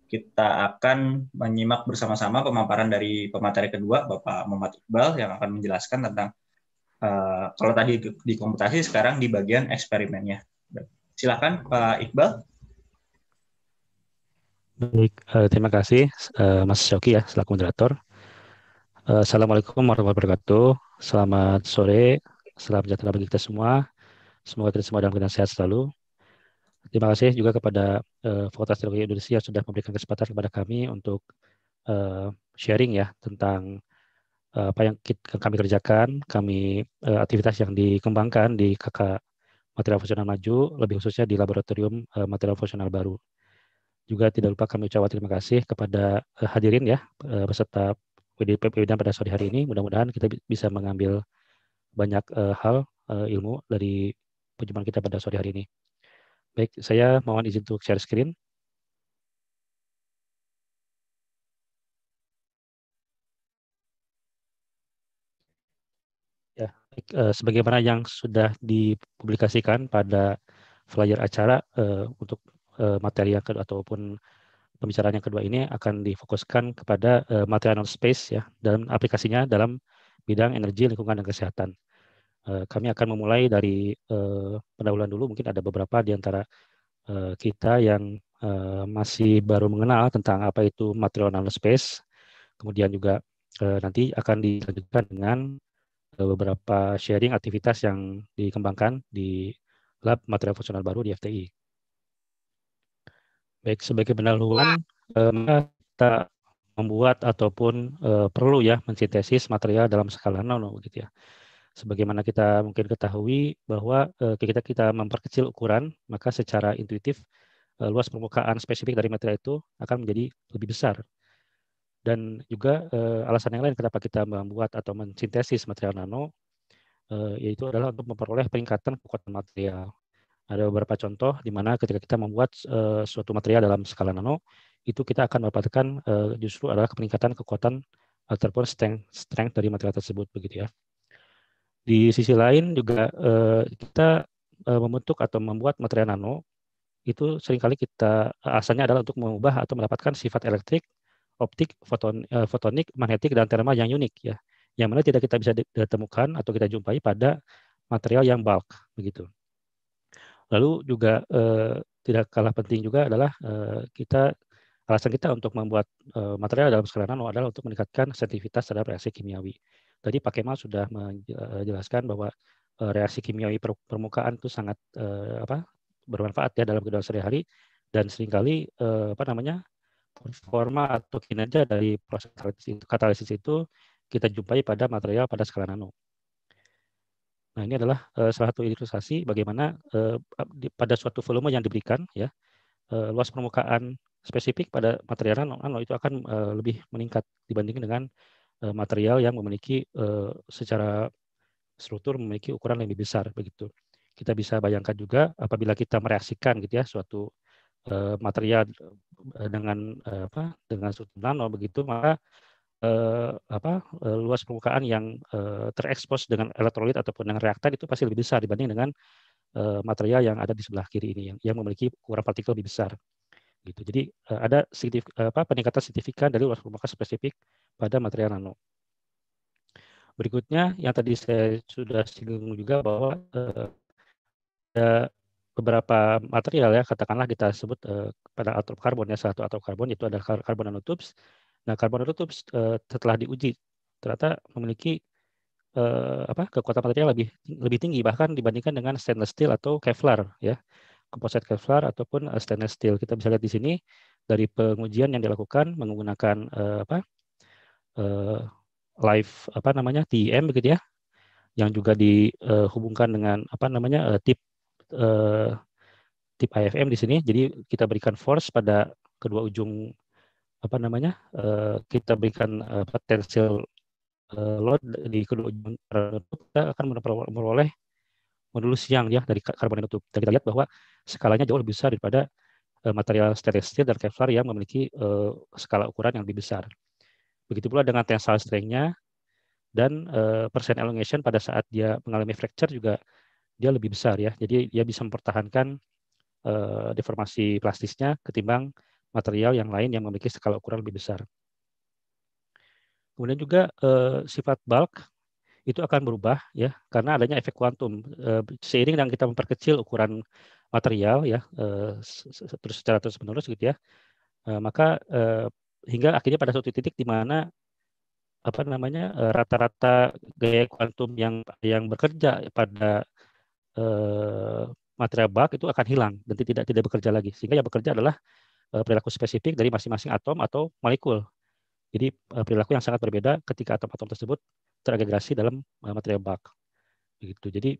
kita akan menyimak bersama-sama pemaparan dari pemateri kedua, Bapak Muhammad Iqbal, yang akan menjelaskan tentang uh, kalau tadi di komputasi, sekarang di bagian eksperimennya. Silakan Pak Iqbal. Baik, eh, terima kasih Mas Syoki ya, selaku moderator. Eh, Assalamualaikum warahmatullahi wabarakatuh. Selamat sore, selamat sejahtera bagi kita semua. Semoga kita semua dalam keadaan sehat selalu. Terima kasih juga kepada uh, Fakultas Teologi Indonesia yang sudah memberikan kesempatan kepada kami untuk uh, sharing ya tentang uh, apa yang kita, kami kerjakan, kami uh, aktivitas yang dikembangkan di KK Material Fungsional Maju, lebih khususnya di Laboratorium uh, Material Fungsional Baru. Juga tidak lupa kami ucapkan terima kasih kepada uh, hadirin ya, uh, peserta webinar pada sore hari ini. Mudah-mudahan kita bisa mengambil banyak uh, hal uh, ilmu dari perjumpaan kita pada sore hari ini. Baik, saya mohon izin untuk share screen. Ya, baik, uh, sebagaimana yang sudah dipublikasikan pada flyer acara uh, untuk uh, materi yang kedua ataupun pembicaraan yang kedua ini akan difokuskan kepada uh, material space ya dan aplikasinya dalam bidang energi, lingkungan dan kesehatan. Uh, kami akan memulai dari uh, pendahuluan dulu mungkin ada beberapa di antara uh, kita yang uh, masih baru mengenal tentang apa itu material space. Kemudian juga uh, nanti akan dilanjutkan dengan beberapa sharing aktivitas yang dikembangkan di lab material fungsional baru di FTI. Baik, sebagai pendahuluan, eh, kita membuat ataupun eh, perlu ya mensintesis material dalam skala nano gitu ya. Sebagaimana kita mungkin ketahui bahwa eh, kita kita memperkecil ukuran, maka secara intuitif eh, luas permukaan spesifik dari material itu akan menjadi lebih besar. Dan juga eh, alasan yang lain kenapa kita membuat atau mensintesis material nano eh, yaitu adalah untuk memperoleh peningkatan kekuatan material. Ada beberapa contoh di mana ketika kita membuat uh, suatu material dalam skala nano, itu kita akan mendapatkan uh, justru adalah peningkatan kekuatan ataupun strength, strength dari material tersebut begitu ya. Di sisi lain juga uh, kita uh, membentuk atau membuat material nano itu seringkali kita asalnya adalah untuk mengubah atau mendapatkan sifat elektrik, optik, foton, uh, fotonik, magnetik dan thermal yang unik ya. Yang mana tidak kita bisa ditemukan atau kita jumpai pada material yang bulk begitu. Lalu juga eh, tidak kalah penting juga adalah eh, kita alasan kita untuk membuat eh, material dalam skala nano adalah untuk meningkatkan sensitivitas terhadap reaksi kimiawi. Tadi Pak Kemal sudah menjelaskan eh, bahwa eh, reaksi kimiawi permukaan itu sangat eh, apa bermanfaat ya dalam kehidupan sehari-hari dan seringkali eh, apa namanya forma atau kinerja dari proses katalisis itu kita jumpai pada material pada skala nano. Nah, ini adalah uh, salah satu ilustrasi bagaimana uh, di, pada suatu volume yang diberikan ya uh, luas permukaan spesifik pada material nano itu akan uh, lebih meningkat dibandingkan dengan uh, material yang memiliki uh, secara struktur memiliki ukuran lebih besar begitu. Kita bisa bayangkan juga apabila kita mereaksikan gitu ya suatu uh, material dengan uh, apa dengan struktur nano begitu maka eh, apa eh, luas permukaan yang eh, terekspos dengan elektrolit ataupun dengan reaktan itu pasti lebih besar dibanding dengan eh, material yang ada di sebelah kiri ini yang, yang memiliki ukuran partikel lebih besar. Gitu. Jadi eh, ada signif, eh, apa, peningkatan signifikan dari luas permukaan spesifik pada material nano. Berikutnya yang tadi saya sudah singgung juga bahwa eh, ada beberapa material ya katakanlah kita sebut eh, pada atom karbonnya satu atom karbon itu ada karbon nanotubes Nah, karbon itu tuh eh, setelah diuji ternyata memiliki eh, apa kekuatan material lebih lebih tinggi bahkan dibandingkan dengan stainless steel atau Kevlar ya komposit Kevlar ataupun eh, stainless steel kita bisa lihat di sini dari pengujian yang dilakukan menggunakan eh, apa eh, live apa namanya tm e begitu ya yang juga dihubungkan eh, dengan apa namanya tip tip IFM di sini jadi kita berikan force pada kedua ujung apa namanya uh, kita berikan uh, potensial uh, load di kedua ujung tertutup kita akan memperoleh modulus yang ya dari karbon yang tertutup. Dan kita lihat bahwa skalanya jauh lebih besar daripada uh, material stainless steel dan Kevlar yang memiliki uh, skala ukuran yang lebih besar. Begitu pula dengan tensile strength-nya dan uh, persen elongation pada saat dia mengalami fracture juga dia lebih besar ya. Jadi dia bisa mempertahankan uh, deformasi plastisnya ketimbang material yang lain yang memiliki skala ukuran lebih besar. Kemudian juga eh, sifat bulk itu akan berubah ya karena adanya efek kuantum eh, seiring dengan kita memperkecil ukuran material ya eh, terus secara terus menerus gitu ya eh, maka eh, hingga akhirnya pada suatu titik di mana apa namanya eh, rata-rata gaya kuantum yang yang bekerja pada eh, material bulk itu akan hilang dan tidak tidak bekerja lagi sehingga yang bekerja adalah Eh, perilaku spesifik dari masing-masing atom atau molekul. Jadi eh, perilaku yang sangat berbeda ketika atom-atom tersebut teragregasi dalam eh, material bulk. Begitu. Jadi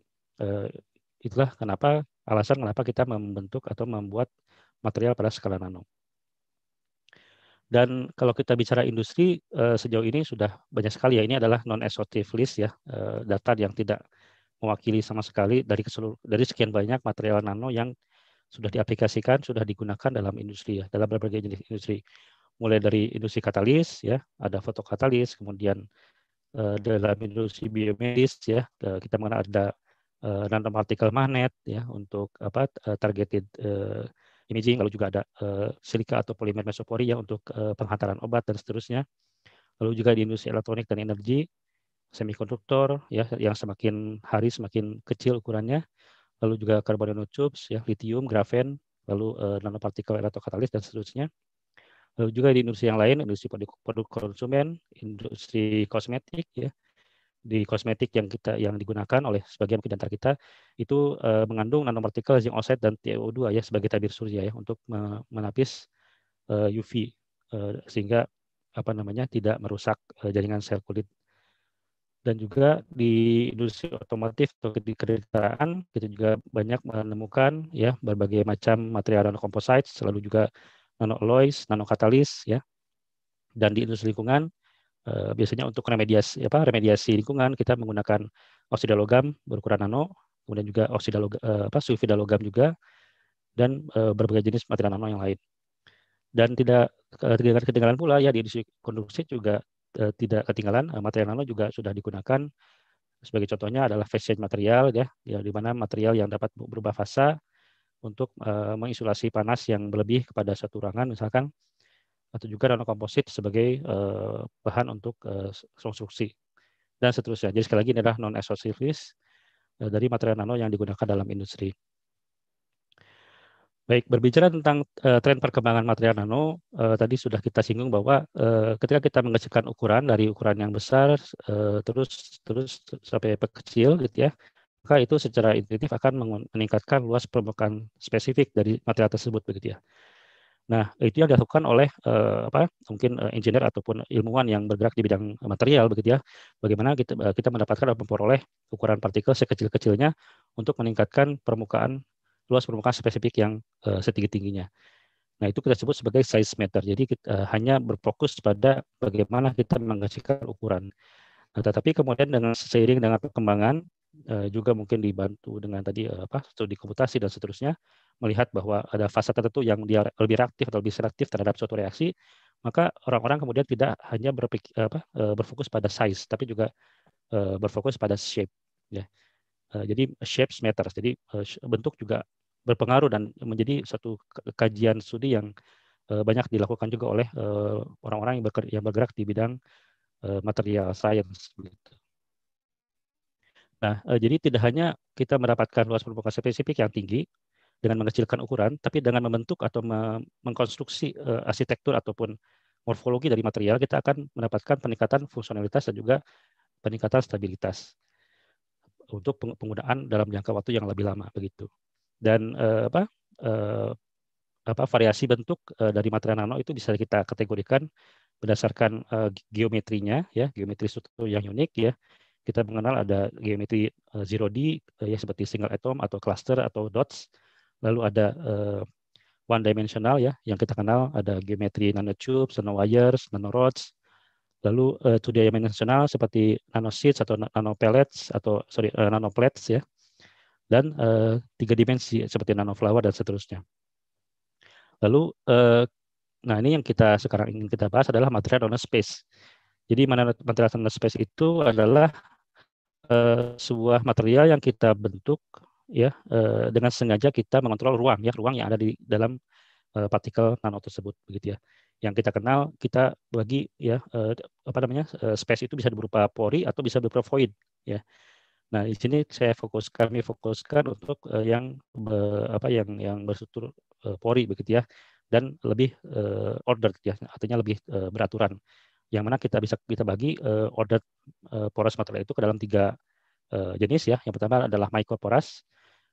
itulah kenapa alasan kenapa kita membentuk atau membuat material pada skala nano. Dan kalau kita bicara industri sejauh ini sudah banyak sekali ya ini adalah non exhaustive list ya data yang tidak mewakili sama sekali dari keseluruh dari sekian banyak material nano yang sudah diaplikasikan, sudah digunakan dalam industri ya, dalam berbagai jenis industri. Mulai dari industri katalis ya, ada fotokatalis, kemudian uh, dalam industri biomedis ya, eh, kita mengenal ada uh, nanopartikel magnet ya untuk apa targeted uh, imaging, lalu juga ada uh, silika atau polimer mesopori ya untuk uh, penghantaran obat dan seterusnya. Lalu juga di industri elektronik dan energi, semikonduktor ya yang semakin hari semakin kecil ukurannya lalu juga karbon nanotubes, ya, lithium, grafen, lalu uh, nanopartikel katalis dan seterusnya. Lalu juga di industri yang lain, industri produk, produk konsumen, industri kosmetik, ya, di kosmetik yang kita yang digunakan oleh sebagian pendengar kita itu uh, mengandung nanopartikel zinc oxide dan TiO2 ya sebagai tabir surya ya untuk menapis uh, eh, UV uh, sehingga apa namanya tidak merusak uh, jaringan sel kulit dan juga di industri otomotif atau di kendaraan kita juga banyak menemukan ya berbagai macam material nanokomposit selalu juga nanoalloys, nanokatalis ya. Dan di industri lingkungan eh, biasanya untuk remediasi apa remediasi lingkungan kita menggunakan oksida logam berukuran nano, kemudian juga oksida logam, eh, apa sulfida logam juga dan eh, berbagai jenis material nano yang lain. Dan tidak eh, ketinggalan pula ya di industri konduksi juga Eh, tidak ketinggalan eh, material nano juga sudah digunakan sebagai contohnya adalah phase change material ya, ya di mana material yang dapat berubah fasa untuk uh, mengisolasi panas yang berlebih kepada satu ruangan misalkan atau juga nanokomposit sebagai uh, bahan untuk uh, konstruksi dan seterusnya. Jadi sekali lagi ini adalah non exhaustive list dari material nano yang digunakan dalam industri. Baik, berbicara tentang uh, tren perkembangan material nano, uh, tadi sudah kita singgung bahwa uh, ketika kita mengecilkan ukuran dari ukuran yang besar uh, terus terus sampai kecil gitu ya, maka itu secara intuitif akan meningkatkan luas permukaan spesifik dari material tersebut begitu ya. Nah, itu yang dilakukan oleh uh, apa? mungkin uh, engineer ataupun ilmuwan yang bergerak di bidang material begitu ya. Bagaimana kita uh, kita mendapatkan atau memperoleh ukuran partikel sekecil-kecilnya untuk meningkatkan permukaan luas permukaan spesifik yang uh, setinggi-tingginya. Nah, itu kita sebut sebagai size meter. Jadi kita, uh, eh, hanya berfokus pada bagaimana kita menghasilkan ukuran. Nah, tetapi kemudian dengan seiring dengan perkembangan uh, juga mungkin dibantu dengan tadi uh, apa studi komputasi dan seterusnya melihat bahwa ada fase tertentu yang dia lebih reaktif atau lebih selektif terhadap suatu reaksi, maka orang-orang kemudian tidak hanya berpik, apa, berfokus pada size tapi juga berfokus pada shape ya. Eh, jadi shapes matters. Jadi eh, bentuk juga berpengaruh dan menjadi satu kajian studi yang eh, banyak dilakukan juga oleh orang-orang yang, bergerak di bidang material science. Gitu. Nah, jadi tidak hanya kita mendapatkan luas permukaan spesifik yang tinggi dengan mengecilkan ukuran, tapi dengan membentuk atau mengkonstruksi arsitektur ataupun morfologi dari material, kita akan mendapatkan peningkatan fungsionalitas dan juga peningkatan stabilitas untuk penggunaan dalam jangka waktu yang lebih lama begitu. Dan eh, apa eh, apa variasi bentuk eh, dari material nano itu bisa kita kategorikan berdasarkan eh, geometrinya ya, geometri struktur yang unik ya. Kita mengenal ada geometri eh, zero D eh, ya seperti single atom atau cluster atau dots. Lalu ada eh, one dimensional ya yang kita kenal ada geometri nanotubes, nanowires, nanorods, lalu uh, eh, yang nasional seperti nano sheets atau nano atau sorry uh, eh, nano ya dan uh, tiga dimensi seperti nano flower dan seterusnya. Lalu uh, nah ini yang kita sekarang ingin kita bahas adalah material donor space. Jadi material donor space itu adalah uh, sebuah material yang kita bentuk ya uh, dengan sengaja kita mengontrol ruang ya ruang yang ada di dalam uh, partikel nano tersebut begitu ya yang kita kenal kita bagi ya eh, apa namanya eh, space itu bisa berupa pori atau bisa berupa void ya nah di sini saya fokus kami fokuskan untuk eh, yang apa yang yang berstruktur pori begitu ya dan lebih order, ya artinya lebih beraturan yang mana kita bisa kita bagi order poros material itu ke dalam tiga jenis ya. Yang pertama adalah mikroporas.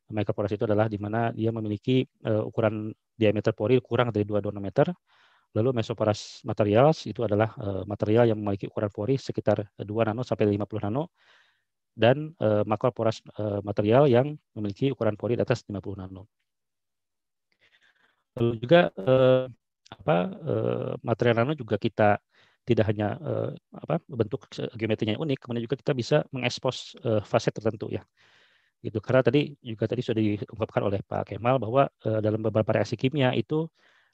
Mikroporas itu adalah di mana dia memiliki ukuran diameter pori kurang dari dua nanometer. meter Lalu mesoporous materials itu adalah eh, material yang memiliki ukuran pori sekitar 2 eh, nano sampai 50 nano dan uh, material yang memiliki ukuran pori di atas 50 nano. Lalu juga apa material nano juga kita tidak hanya uh, apa bentuk geometrinya unik, kemudian juga kita bisa mengekspos uh, fase tertentu ya. Gitu karena tadi juga tadi sudah diungkapkan oleh Pak Kemal bahwa dalam beberapa reaksi kimia itu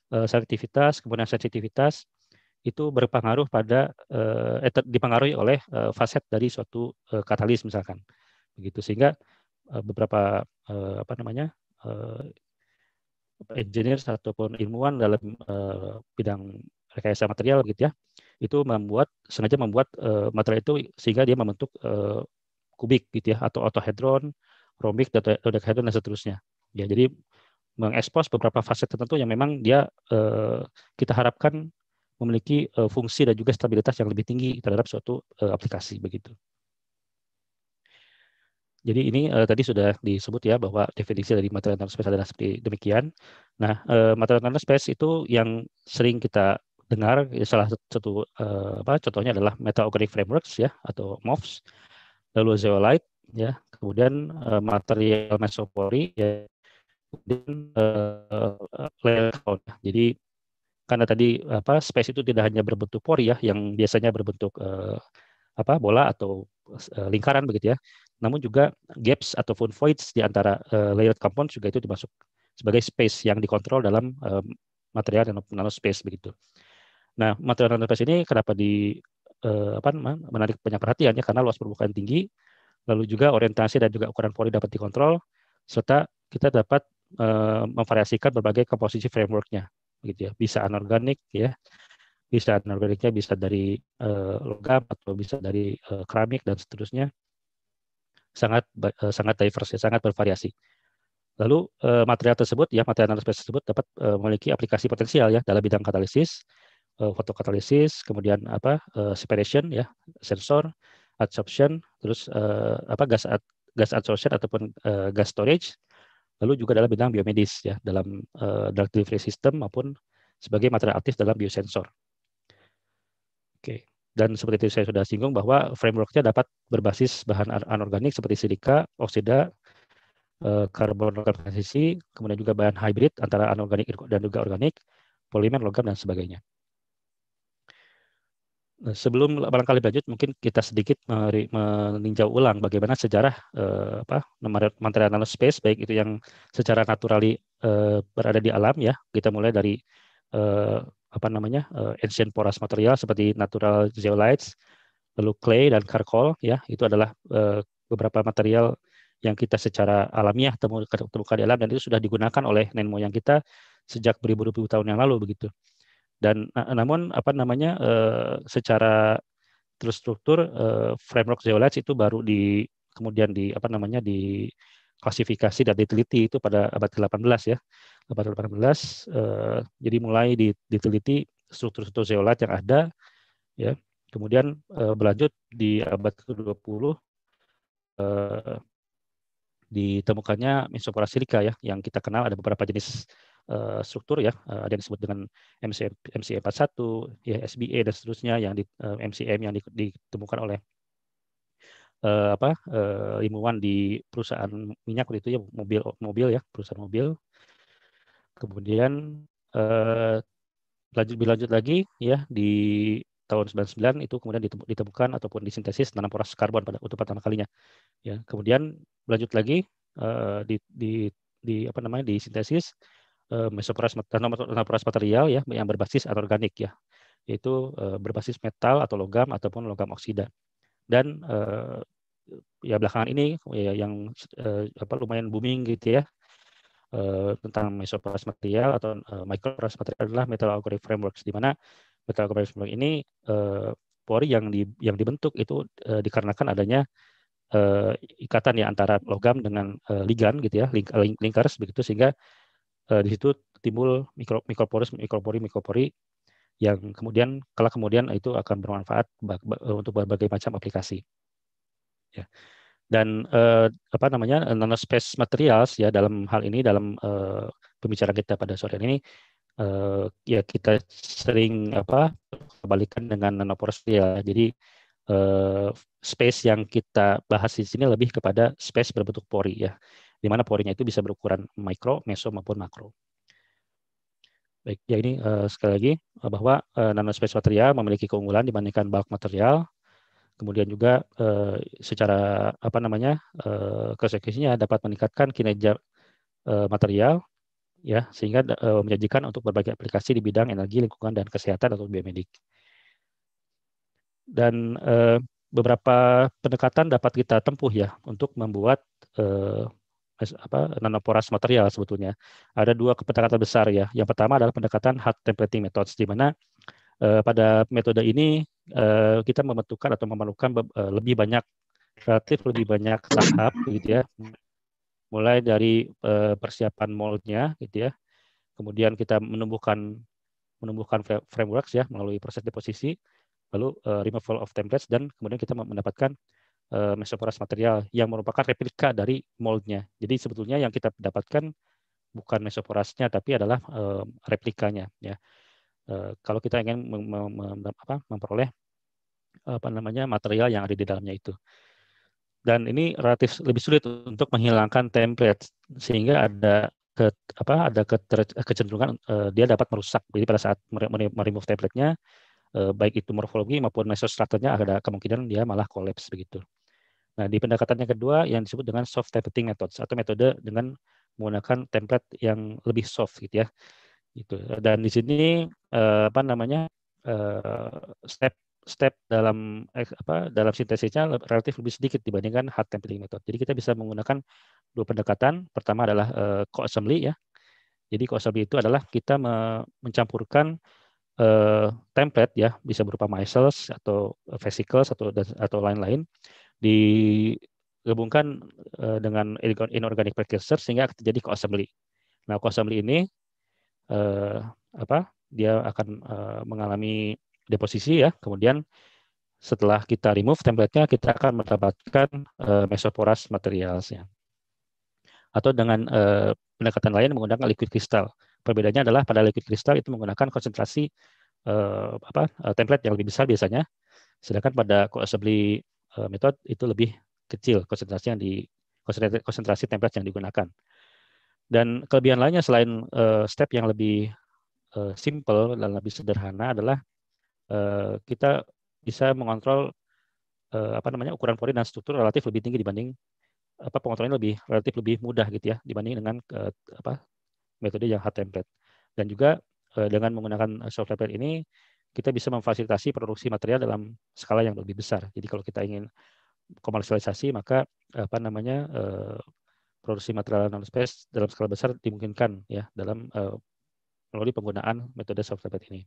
Eh, selektivitas, kemudian sensitivitas itu berpengaruh pada eh, eh dipengaruhi oleh eh, faset dari suatu eh, katalis misalkan. Begitu sehingga eh, beberapa eh, apa namanya? Eh, engineer ataupun ilmuwan dalam eh, bidang rekayasa material gitu ya. Itu membuat sengaja membuat eh, material itu sehingga dia membentuk eh, kubik gitu ya atau otohedron, rombik, dodecahedron dan seterusnya. Ya, jadi mengekspos beberapa fase tertentu yang memang dia eh, kita harapkan memiliki eh, fungsi dan juga stabilitas yang lebih tinggi terhadap suatu eh, aplikasi begitu. Jadi ini uh, tadi sudah disebut ya bahwa definisi dari material tanah space adalah seperti demikian. Nah, uh, material tanah space itu yang sering kita dengar ya salah satu uh, apa contohnya adalah metal organic frameworks ya atau MOFs, lalu zeolite ya, kemudian uh, material mesopori ya kemudian uh, eh, layout. Ya. Jadi karena tadi apa space itu tidak hanya berbentuk pori ya, yang biasanya berbentuk uh, apa bola atau uh, lingkaran begitu ya, namun juga gaps ataupun voids di antara uh, layout compound juga itu dimasuk sebagai space yang dikontrol dalam um, material space begitu. Nah, material nano space ini kenapa di uh, apa menarik banyak perhatiannya karena luas permukaan tinggi, lalu juga orientasi dan juga ukuran pori dapat dikontrol serta kita dapat Eh, memvariasikan berbagai komposisi frameworknya gitu ya bisa anorganik ya bisa anorganiknya bisa dari uh, logam atau bisa dari uh, keramik dan seterusnya sangat uh, sangat diverse sangat bervariasi lalu uh, material tersebut ya material tersebut dapat uh, memiliki aplikasi potensial ya dalam bidang katalisis uh, fotokatalisis kemudian apa uh, separation ya sensor adsorption terus uh, apa gas ad, gas adsorption ataupun uh, gas storage lalu juga dalam bidang biomedis ya dalam uh, drug delivery system maupun sebagai material aktif dalam biosensor. Oke, dan seperti itu saya sudah singgung bahwa frameworknya dapat berbasis bahan anorganik seperti silika, oksida, eh, karbon logam transisi, kemudian juga bahan hybrid antara anorganik dan juga organik, polimer logam dan sebagainya. Nah, sebelum barangkali lanjut mungkin kita sedikit meninjau ulang bagaimana sejarah eh, apa material space baik itu yang secara naturali eh, berada di alam ya kita mulai dari eh, apa namanya eh, ancient porous material seperti natural zeolites lalu clay dan charcoal ya itu adalah eh, beberapa material yang kita secara alamiah temukan, temukan di alam dan itu sudah digunakan oleh nenek moyang kita sejak beribu-ribu tahun yang lalu begitu. Dan eh, namun apa namanya eh, secara terstruktur eh, framework zeolites itu baru di kemudian di apa namanya di klasifikasi dan diteliti itu pada abad ke-18 ya. Abad ke-18 jadi mulai diteliti struktur-struktur zeolite yang ada ya. Kemudian berlanjut di abad ke-20 ditemukannya mesoporasilika ya yang kita kenal ada beberapa jenis Eh, struktur ya, eh, ada yang disebut dengan MCM, MCM 41, ya SBA dan seterusnya yang di MCM eh, yang ditemukan oleh uh, apa uh, ilmuwan di perusahaan minyak waktu itu ya mobil mobil ya perusahaan mobil kemudian uh, lanjut berlanjut lagi ya di tahun 99 itu kemudian ditemukan ataupun disintesis nanam poras karbon pada untuk pertama kalinya ya kemudian lanjut lagi uh, di, di di apa namanya disintesis Eh, mesoporas mesoporas eh, material ya yang berbasis anorganik ya yaitu eh, berbasis metal atau logam ataupun logam oksida dan ya belakangan ini ya, yang apa lumayan booming gitu ya tentang mesoporas material atau microporas material adalah metal algorithm frameworks di mana metal algorithm framework ini pori yang di yang dibentuk itu dikarenakan adanya ikatan ya antara logam dengan ligan gitu ya link, linkers begitu sehingga eh, di situ timbul mikro mikroporus mikropori mikropori yang kemudian kalau kemudian itu akan bermanfaat eh, untuk berbagai macam aplikasi ya dan eh, apa namanya nanospace materials ya dalam hal ini dalam eh, pembicaraan kita pada sore ini eh, ya kita sering apa kebalikan dengan nanoporus ya jadi eh, space yang kita bahas di sini lebih kepada space berbentuk pori ya di mana porinya itu bisa berukuran mikro, meso maupun makro. Baik, ya ini uh, sekali lagi uh, bahwa uh, eh, nanospace material memiliki keunggulan dibandingkan bulk material. Kemudian juga uh, secara apa namanya uh, dapat meningkatkan kinerja uh, material ya sehingga uh, menjanjikan untuk berbagai aplikasi di bidang energi, lingkungan dan kesehatan atau biomedik. Dan uh, beberapa pendekatan dapat kita tempuh ya untuk membuat uh, apa nanoporas material sebetulnya. Ada dua pendekatan besar ya. Yang pertama adalah pendekatan hard templating methods di mana eh, pada metode ini eh, kita membentukkan atau memerlukan eh, lebih banyak relatif lebih banyak tahap gitu ya. Mulai dari eh, persiapan moldnya gitu ya. Kemudian kita menumbuhkan menumbuhkan frameworks ya melalui proses deposisi, lalu uh, removal of templates dan kemudian kita mendapatkan Eh, mesoporas material yang merupakan replika dari moldnya. Jadi sebetulnya yang kita dapatkan bukan mesoporasnya tapi adalah eh, replikanya ya. Eh, kalau kita ingin memperoleh apa namanya material yang ada di dalamnya itu. Dan ini relatif lebih sulit untuk menghilangkan template sehingga ada ke, apa ada keter, kecenderungan dia dapat merusak. Jadi pada saat meremove template-nya baik itu morfologi maupun mesostrukturnya ada kemungkinan dia malah kolaps begitu. Nah, di pendekatan yang kedua yang disebut dengan soft templating methods atau metode dengan menggunakan template yang lebih soft gitu ya. Itu. Dan di sini eh, apa namanya? Eh, step step dalam eh, apa dalam sintesisnya relatif lebih sedikit dibandingkan hard templating method. Jadi kita bisa menggunakan dua pendekatan. Pertama adalah coassembly co-assembly ya. Jadi co-assembly itu adalah kita mencampurkan template ya, bisa berupa micelles atau vesicles atau dan, atau lain-lain digabungkan uh, dengan inorganic precursor sehingga terjadi co-assembly. Nah, co-assembly ini uh, apa? Dia akan uh, mengalami deposisi ya. Kemudian setelah kita remove template-nya, kita akan mendapatkan uh, mesoporous materialsnya. Atau dengan uh, pendekatan lain menggunakan liquid crystal. Perbedaannya adalah pada liquid crystal itu menggunakan konsentrasi uh, apa uh, template yang lebih besar biasanya, sedangkan pada co-assembly Eh, metode itu lebih kecil konsentrasi yang di konsentrasi, konsentrasi template yang digunakan. Dan kelebihan lainnya selain uh, step yang lebih uh, simple dan lebih sederhana adalah uh, kita bisa mengontrol uh, apa namanya ukuran pori dan struktur relatif lebih tinggi dibanding apa pengontrolnya lebih relatif lebih mudah gitu ya dibanding dengan uh, apa metode yang hard template. Dan juga uh, dengan menggunakan soft template ini kita bisa memfasilitasi produksi material dalam skala yang lebih besar. Jadi kalau kita ingin komersialisasi maka apa namanya eh, produksi material nanospace dalam skala besar dimungkinkan ya dalam eh, melalui penggunaan metode soft tablet ini.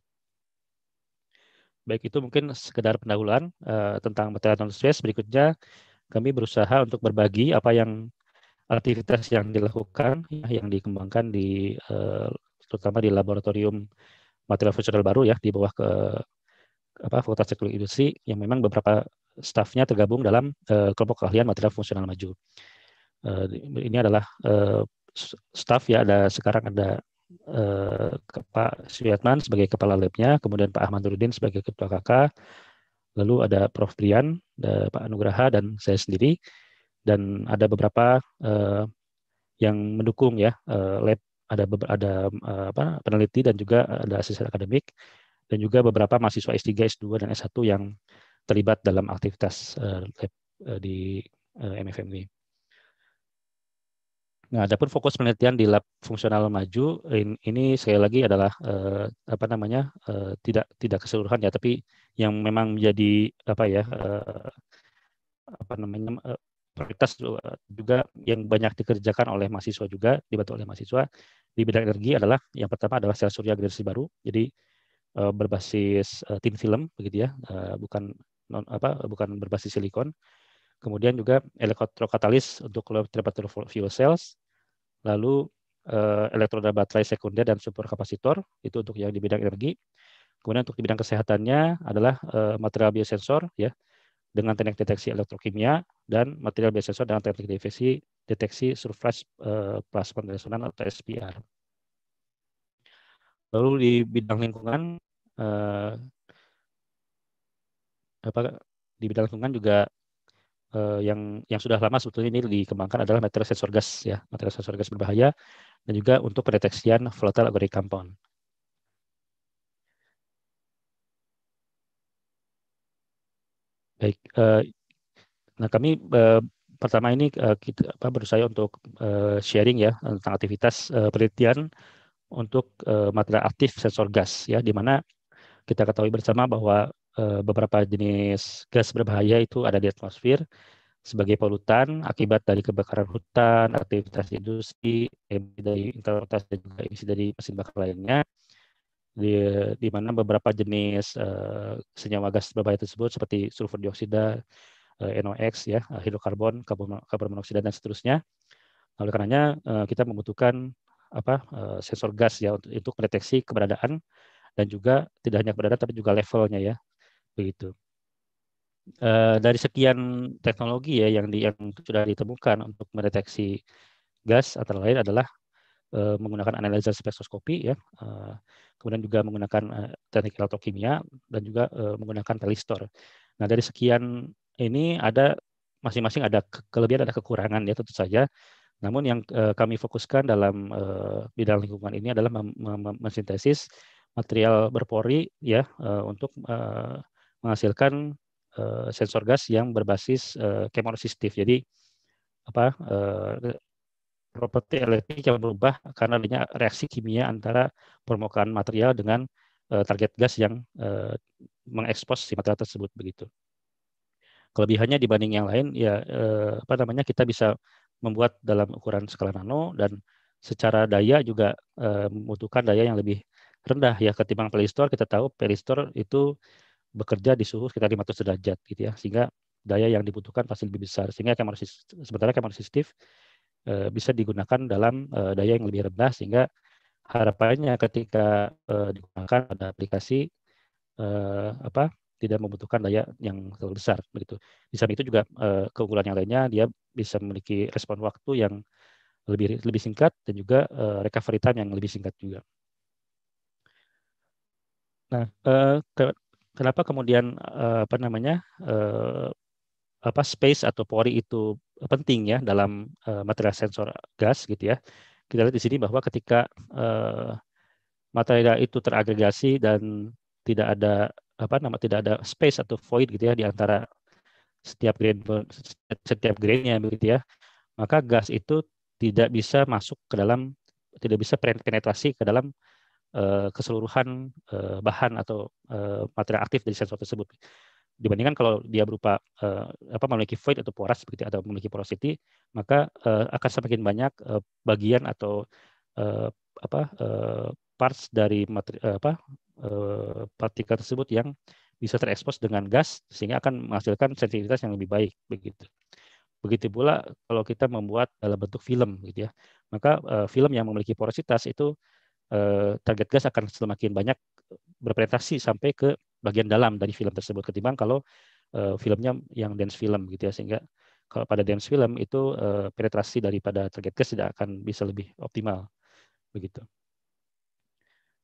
Baik itu mungkin sekedar pendahuluan eh, tentang material nanospace. Berikutnya kami berusaha untuk berbagi apa yang aktivitas yang dilakukan ya, yang dikembangkan di terutama di laboratorium material fungsional baru ya di bawah ke apa Fakultas Teknologi Industri yang memang beberapa stafnya tergabung dalam uh, kelompok keahlian material fungsional maju. Uh, ini adalah uh, eh, staf ya ada sekarang ada uh, Pak Suyatman sebagai kepala labnya, kemudian Pak Ahmad Rudin sebagai ketua KK, lalu ada Prof Brian, Pak Anugraha dan saya sendiri dan ada beberapa uh, yang mendukung ya uh, lab ada ada eh, apa, peneliti dan juga eh, ada asisten akademik dan juga beberapa mahasiswa S3, S2 dan S1 yang terlibat dalam aktivitas eh, lab, di uh, MFMW. Nah, adapun fokus penelitian di lab fungsional maju ini sekali lagi adalah apa namanya tidak tidak keseluruhan ya, tapi yang memang menjadi apa ya apa namanya prioritas juga yang banyak dikerjakan oleh mahasiswa juga dibantu oleh mahasiswa di bidang energi adalah yang pertama adalah sel surya generasi baru. Jadi eh, berbasis uh, eh, tin film begitu ya, eh, bukan non apa bukan berbasis silikon. Kemudian juga elektrokatalis untuk temperature fuel cells. Lalu elektroda baterai sekunder dan super kapasitor itu untuk yang di bidang energi. Kemudian untuk di bidang kesehatannya adalah material biosensor ya dengan teknik deteksi elektrokimia dan material biosensor dengan teknik deteksi deteksi surface uh, plasma resonan atau SPR. Lalu di bidang lingkungan uh, apa di bidang lingkungan juga uh, yang yang sudah lama sebetulnya ini dikembangkan adalah material sensor gas ya, material sensor gas berbahaya dan juga untuk pendeteksian volatile organic compound. Baik, uh, nah kami uh, pertama ini uh, eh, kita apa, berusaha untuk uh, sharing ya tentang aktivitas uh, penelitian untuk uh, material aktif sensor gas ya di mana kita ketahui bersama bahwa uh, beberapa jenis gas berbahaya itu ada di atmosfer sebagai polutan akibat dari kebakaran hutan, aktivitas industri, dari interpretasi dan juga emisi dari mesin bakar lainnya di, di mana beberapa jenis uh, senyawa gas berbahaya tersebut seperti sulfur dioksida, Eh, NOx ya, eh, hidrokarbon, karbon, monoksida dan seterusnya. Oleh karenanya eh, kita membutuhkan apa sensor gas ya untuk, untuk mendeteksi keberadaan dan juga tidak hanya keberadaan tapi juga levelnya ya. Begitu. dari sekian teknologi ya yang di, yang sudah ditemukan untuk mendeteksi gas antara lain adalah menggunakan analisa spektroskopi ya kemudian juga menggunakan teknik elektrokimia dan juga menggunakan telistor. Nah dari sekian ini ada masing-masing ada kelebihan ada kekurangan ya tentu saja. Namun yang uh, kami fokuskan dalam uh, bidang lingkungan ini adalah mensintesis material berpori ya uh, untuk uh, menghasilkan uh, sensor gas yang berbasis uh, kemoresistif. Jadi apa uh, properti elektrik yang berubah karena adanya reaksi kimia antara permukaan material dengan uh, target gas yang uh, mengekspos si material tersebut begitu kelebihannya dibanding yang lain ya eh, apa namanya kita bisa membuat dalam ukuran skala nano dan secara daya juga eh, membutuhkan daya yang lebih rendah ya ketimbang peristor kita tahu peristor itu bekerja di suhu sekitar 500 derajat gitu ya sehingga daya yang dibutuhkan pasti lebih besar sehingga kamar sementara kamar resistif eh, bisa digunakan dalam eh, daya yang lebih rendah sehingga harapannya ketika eh, digunakan pada aplikasi eh, apa tidak membutuhkan daya yang terlalu besar begitu. Di samping itu juga eh, keunggulan yang lainnya dia bisa memiliki respon waktu yang lebih lebih singkat dan juga eh, recovery time yang lebih singkat juga. Nah, eh, kenapa kemudian apa namanya apa space atau pori itu penting ya dalam material sensor gas gitu ya? Kita lihat di sini bahwa ketika material itu teragregasi dan tidak ada apa nama tidak ada space atau void gitu ya di antara setiap grain setiap grainnya begitu ya. Maka gas itu tidak bisa masuk ke dalam tidak bisa penetrasi ke dalam uh, keseluruhan uh, bahan atau uh, eh, material aktif dari sensor tersebut. Dibandingkan kalau dia berupa uh, apa memiliki void atau poros seperti ya, atau memiliki porosity, maka uh, akan semakin banyak uh, bagian atau uh, apa uh, parts dari materi, uh, apa Eh, partikel tersebut yang bisa terekspos dengan gas sehingga akan menghasilkan sensitivitas yang lebih baik begitu. Begitu pula kalau kita membuat dalam bentuk film gitu ya. Maka eh, film yang memiliki porositas itu eh, target gas akan semakin banyak berpenetrasi sampai ke bagian dalam dari film tersebut ketimbang kalau eh, filmnya yang dense film gitu ya sehingga kalau pada dense film itu penetrasi daripada target gas tidak akan bisa lebih optimal begitu.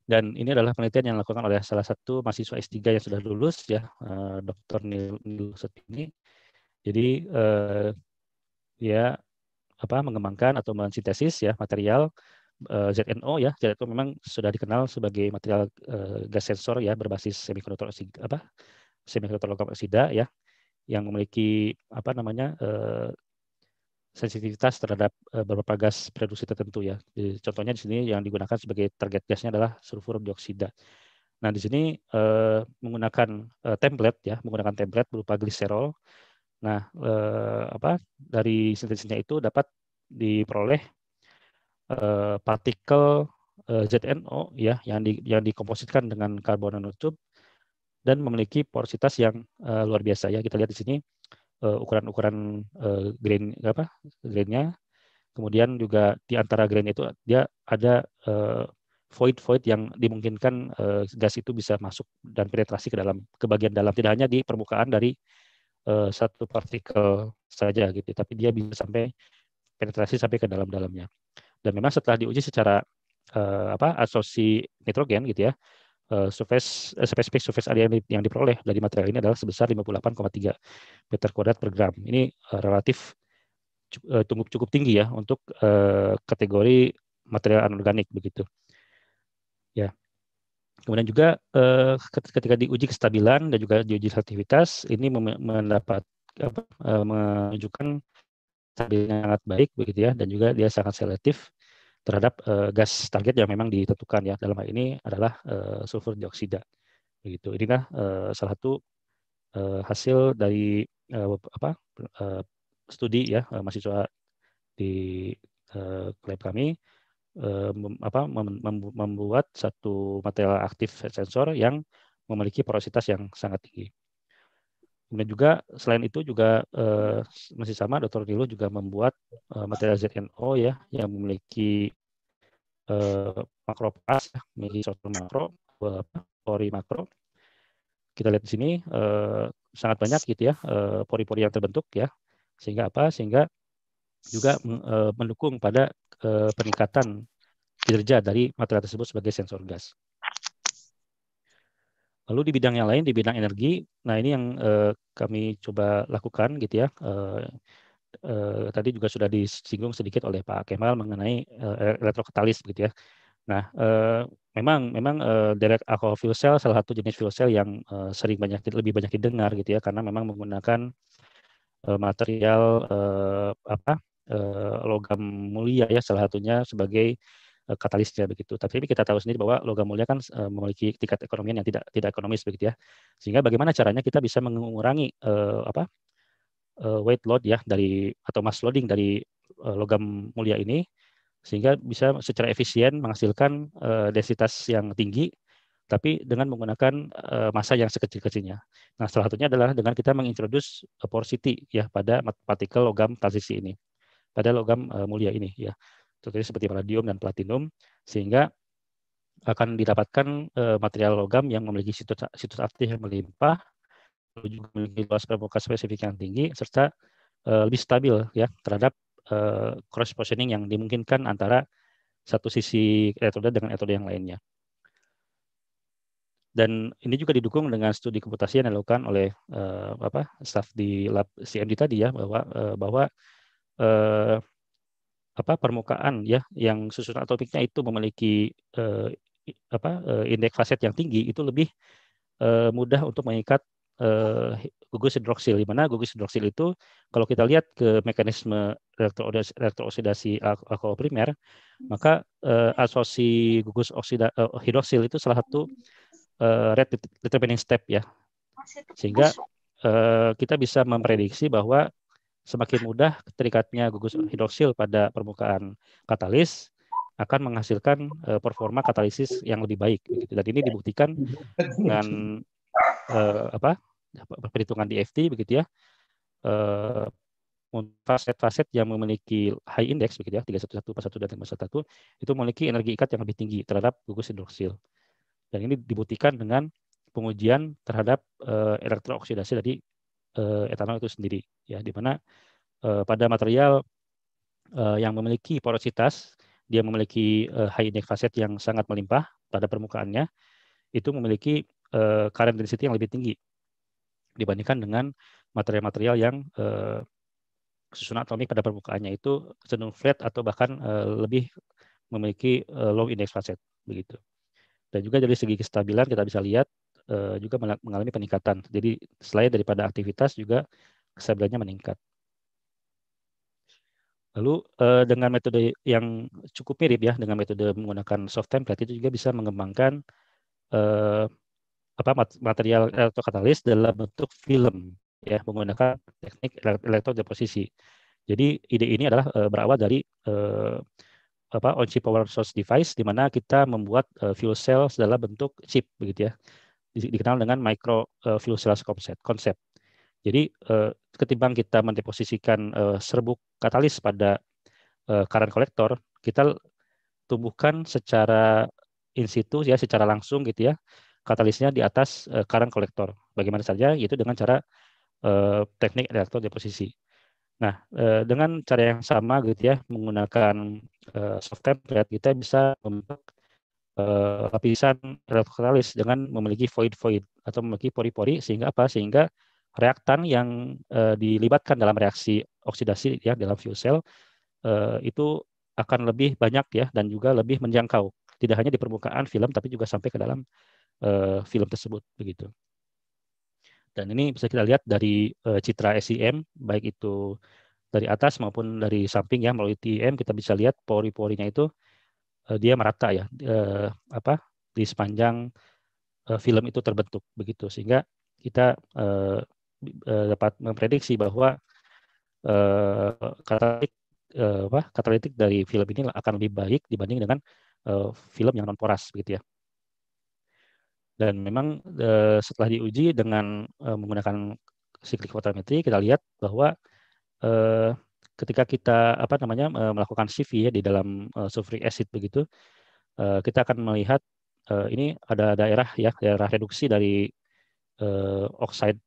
Dan ini adalah penelitian yang dilakukan oleh salah satu mahasiswa S3 yang sudah lulus ya, uh, eh, Dr. Nil, ini. Jadi uh, dia apa mengembangkan atau mensintesis ya material uh, eh, ZNO ya. ZNO memang sudah dikenal sebagai material uh, gas sensor ya berbasis semikonduktor apa semikonduktor logam oksida ya yang memiliki apa namanya uh, sensitivitas terhadap eh, beberapa gas produksi tertentu ya. Contohnya di sini yang digunakan sebagai target gasnya adalah sulfur dioksida. Nah di sini eh, menggunakan eh, template ya, menggunakan template berupa gliserol. Nah apa dari sintesisnya itu dapat diperoleh partikel ZNO ya yang di, yang dikompositkan dengan karbon nanotube dan memiliki porositas yang luar biasa ya. Kita lihat di sini Eh, ukuran-ukuran uh, grain apa grainnya kemudian juga di antara grain itu dia ada uh, eh, void void yang dimungkinkan uh, gas itu bisa masuk dan penetrasi ke dalam ke bagian dalam tidak hanya di permukaan dari uh, satu partikel saja gitu tapi dia bisa sampai penetrasi sampai ke dalam dalamnya dan memang setelah diuji secara uh, apa asosi nitrogen gitu ya Spesifikasi eh, surface uh, eh, spesifik surface area yang diperoleh dari material ini adalah sebesar 58,3 meter kuadrat per gram. Ini uh, relatif cukup, cukup cukup tinggi ya untuk uh, kategori material anorganik begitu. Ya. Kemudian juga uh, ketika diuji kestabilan dan juga diuji selektivitas ini mendapat apa, uh, menunjukkan stabilnya sangat baik begitu ya dan juga dia sangat selektif terhadap uh, gas target yang memang ditentukan ya dalam hal ini adalah uh, sulfur dioksida begitu inilah uh, salah satu uh, hasil dari uh, apa uh, studi ya uh, mahasiswa di uh, lab kami uh, apa mem, membuat satu material aktif sensor yang memiliki porositas yang sangat tinggi Kemudian juga selain itu juga uh, masih sama Dr. Nilo juga membuat uh, material ZNO ya yang memiliki eh, makro pas, ya, memiliki suatu makro, pori makro. Kita lihat di sini uh, sangat banyak gitu ya pori pori-pori yang terbentuk ya. Sehingga apa? Sehingga juga uh, mendukung pada uh, peningkatan kinerja dari material tersebut sebagai sensor gas. Lalu di bidang yang lain, di bidang energi, nah ini yang eh, kami coba lakukan gitu ya. Eh, eh, tadi juga sudah disinggung sedikit oleh Pak Kemal mengenai eh, elektrokatalis gitu ya. Nah, eh, memang memang eh, direct alcohol fuel cell salah satu jenis fuel cell yang eh, sering banyak lebih banyak didengar gitu ya karena memang menggunakan eh, material eh, apa eh, logam mulia ya salah satunya sebagai Eh, katalisnya begitu. Tapi kita tahu sendiri bahwa logam mulia kan eh, memiliki tingkat ekonomi yang tidak tidak ekonomis begitu ya. Sehingga bagaimana caranya kita bisa mengurangi eh, apa weight load ya dari atau mass loading dari logam mulia ini sehingga bisa secara efisien menghasilkan densitas yang tinggi tapi dengan menggunakan massa yang sekecil-kecilnya. Nah, salah satunya adalah dengan kita mengintroduce porosity ya pada partikel logam transisi ini, pada logam mulia ini ya contohnya seperti palladium dan platinum, sehingga akan didapatkan eh, material logam yang memiliki situs, situs aktif yang melimpah, juga memiliki luas permukaan spesifik yang tinggi, serta lebih stabil ya terhadap eh, cross positioning yang dimungkinkan antara satu sisi elektroda dengan elektroda yang lainnya. Dan ini juga didukung dengan studi komputasi yang dilakukan oleh eh, apa, staff di lab CMD tadi ya bahwa bahwa apa permukaan ya yang susunan atomiknya itu memiliki eh, apa eh, indeks faset yang tinggi itu lebih eh, mudah untuk mengikat eh, gugus hidroksil di mana gugus hidroksil itu kalau kita lihat ke mekanisme reaktor, reaktor oksidasi alkohol primer maka eh, asosiasi gugus oksida, eh, hidroksil itu salah satu eh, rate determining step ya sehingga eh, kita bisa memprediksi bahwa semakin mudah terikatnya gugus hidroksil pada permukaan katalis akan menghasilkan uh, performa katalisis yang lebih baik. Begitu. Dan ini dibuktikan dengan uh, apa perhitungan DFT begitu ya. Eh, faset faset uh, yang memiliki high index begitu ya 311, 41 dan 51 itu memiliki energi ikat yang lebih tinggi terhadap gugus hidroksil. Dan ini dibuktikan dengan pengujian terhadap uh, elektrooksidasi dari Eh, etanol itu sendiri ya di mana eh, pada material eh, yang memiliki porositas dia memiliki high index facet yang sangat melimpah pada permukaannya itu memiliki current density yang lebih tinggi dibandingkan dengan material-material yang susunan atomik pada permukaannya itu cenderung flat atau bahkan lebih memiliki low index facet begitu. Dan juga dari segi kestabilan kita bisa lihat Eh, juga mengalami peningkatan. Jadi selain daripada aktivitas juga kesabarannya meningkat. Lalu eh, dengan metode yang cukup mirip ya dengan metode menggunakan soft template itu juga bisa mengembangkan eh, apa material elektrokatalis dalam bentuk film ya menggunakan teknik elektrodeposisi. Jadi ide ini adalah berawal dari apa on-chip power source device di mana kita membuat fuel cells dalam bentuk chip begitu ya dikenal dengan micro konsep, fuel cells concept. konsep. Jadi eh, ketimbang kita mendeposisikan eh, serbuk katalis pada eh, current collector, kita tumbuhkan secara in situ ya secara langsung gitu ya katalisnya di atas current collector. Bagaimana saja yaitu dengan cara teknik reaktor deposisi. Nah, dengan cara yang sama gitu ya menggunakan soft template kita bisa membentuk uh, lapisan elektrolitalis dengan memiliki void-void atau memiliki pori-pori sehingga apa? Sehingga reaktan yang uh, dilibatkan dalam reaksi oksidasi ya dalam fuel cell uh, itu akan lebih banyak ya dan juga lebih menjangkau tidak hanya di permukaan film tapi juga sampai ke dalam uh, film tersebut begitu. Dan ini bisa kita lihat dari uh, citra SEM baik itu dari atas maupun dari samping ya melalui TEM kita bisa lihat pori-porinya itu Eh, dia merata ya eh, apa di sepanjang eh, film itu terbentuk begitu sehingga kita dapat memprediksi bahwa katalitik apa katalitik dari film ini akan lebih baik dibanding dengan film yang non poras begitu ya dan memang setelah diuji dengan menggunakan siklik fotometri kita lihat bahwa ketika kita apa namanya eh, melakukan CV ya di dalam uh, sulfuric acid begitu, eh, kita akan melihat ini ada daerah ya daerah reduksi dari oxide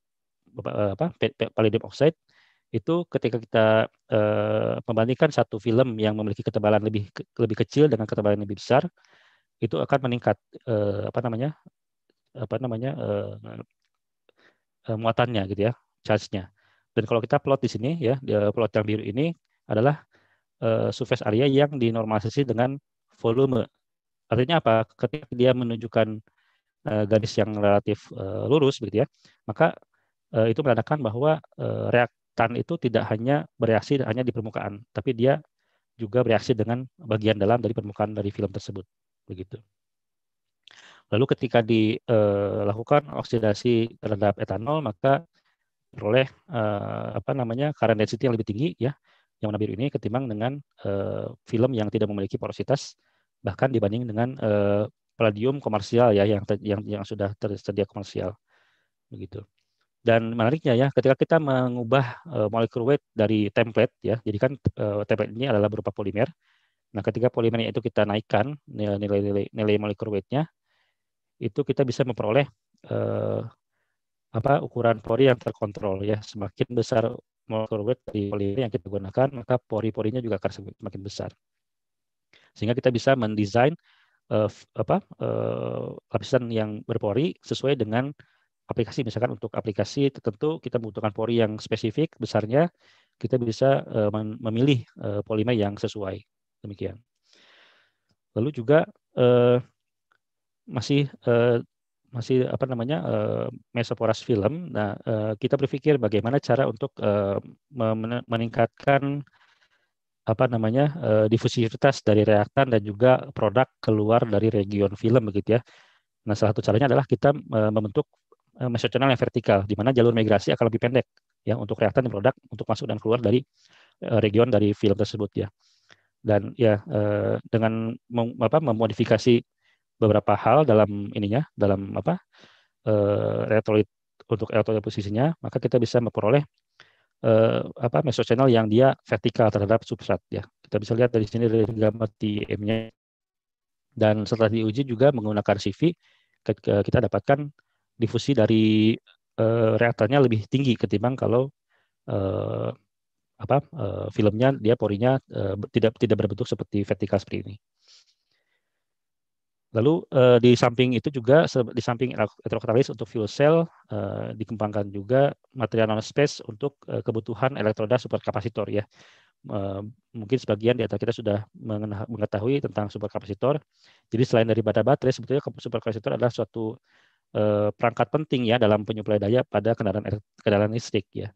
apa palladium oxide itu ketika kita membandingkan satu film yang memiliki ketebalan lebih lebih kecil dengan ketebalan lebih besar itu akan meningkat apa namanya apa namanya muatannya gitu ya charge-nya dan kalau kita plot di sini ya, plot yang biru ini adalah uh, surface area yang dinormalisasi dengan volume. Artinya apa? Ketika dia menunjukkan uh, garis yang relatif uh, lurus begitu ya, maka uh, itu menandakan bahwa uh, reaktan itu tidak hanya bereaksi hanya di permukaan, tapi dia juga bereaksi dengan bagian dalam dari permukaan dari film tersebut. Begitu. Lalu ketika dilakukan oksidasi terhadap etanol, maka peroleh uh, eh, apa namanya current density yang lebih tinggi ya yang warna biru ini ketimbang dengan uh, film yang tidak memiliki porositas bahkan dibanding dengan uh, palladium komersial ya yang yang yang sudah tersedia komersial begitu. Dan menariknya ya ketika kita mengubah uh, molecular weight dari template ya jadi kan uh, template ini adalah berupa polimer. Nah, ketika polimernya itu kita naikkan nilai-nilai nilai molecular weight-nya itu kita bisa memperoleh uh, apa ukuran pori yang terkontrol ya. Semakin besar molecular weight dari polimer yang kita gunakan, maka pori-porinya juga akan semakin besar. Sehingga kita bisa mendesain uh, apa uh, lapisan yang berpori sesuai dengan aplikasi misalkan untuk aplikasi tertentu kita membutuhkan pori yang spesifik besarnya kita bisa uh, memilih uh, polimer yang sesuai demikian lalu juga uh, masih uh, masih apa namanya uh, mesoporas film. Nah, uh, kita berpikir bagaimana cara untuk uh, meningkatkan apa namanya uh, difusivitas dari reaktan dan juga produk keluar dari region film begitu ya. Nah, salah satu caranya adalah kita uh, membentuk uh, mesochannel yang vertikal di mana jalur migrasi akan lebih pendek ya untuk reaktan dan produk untuk masuk dan keluar dari uh, region dari film tersebut ya. Dan ya uh, dengan mem apa memodifikasi beberapa hal dalam ininya, dalam apa uh, untuk elektrolit posisinya, maka kita bisa memperoleh uh, apa channel yang dia vertikal terhadap substrat ya. Kita bisa lihat dari sini dari gambar TM-nya dan setelah diuji juga menggunakan CV kita dapatkan difusi dari uh, reaktornya lebih tinggi ketimbang kalau uh, apa uh, filmnya dia porinya uh, tidak tidak berbentuk seperti vertikal seperti ini. Lalu uh, di samping itu juga di samping elektrokatalis untuk fuel cell uh, dikembangkan juga material nanospace untuk uh, kebutuhan elektroda superkapasitor ya. Uh, mungkin sebagian di atas kita sudah mengetahui tentang superkapasitor. Jadi selain daripada baterai sebetulnya superkapasitor adalah suatu uh, perangkat penting ya dalam penyuplai daya pada kendaraan er, kendaraan listrik ya.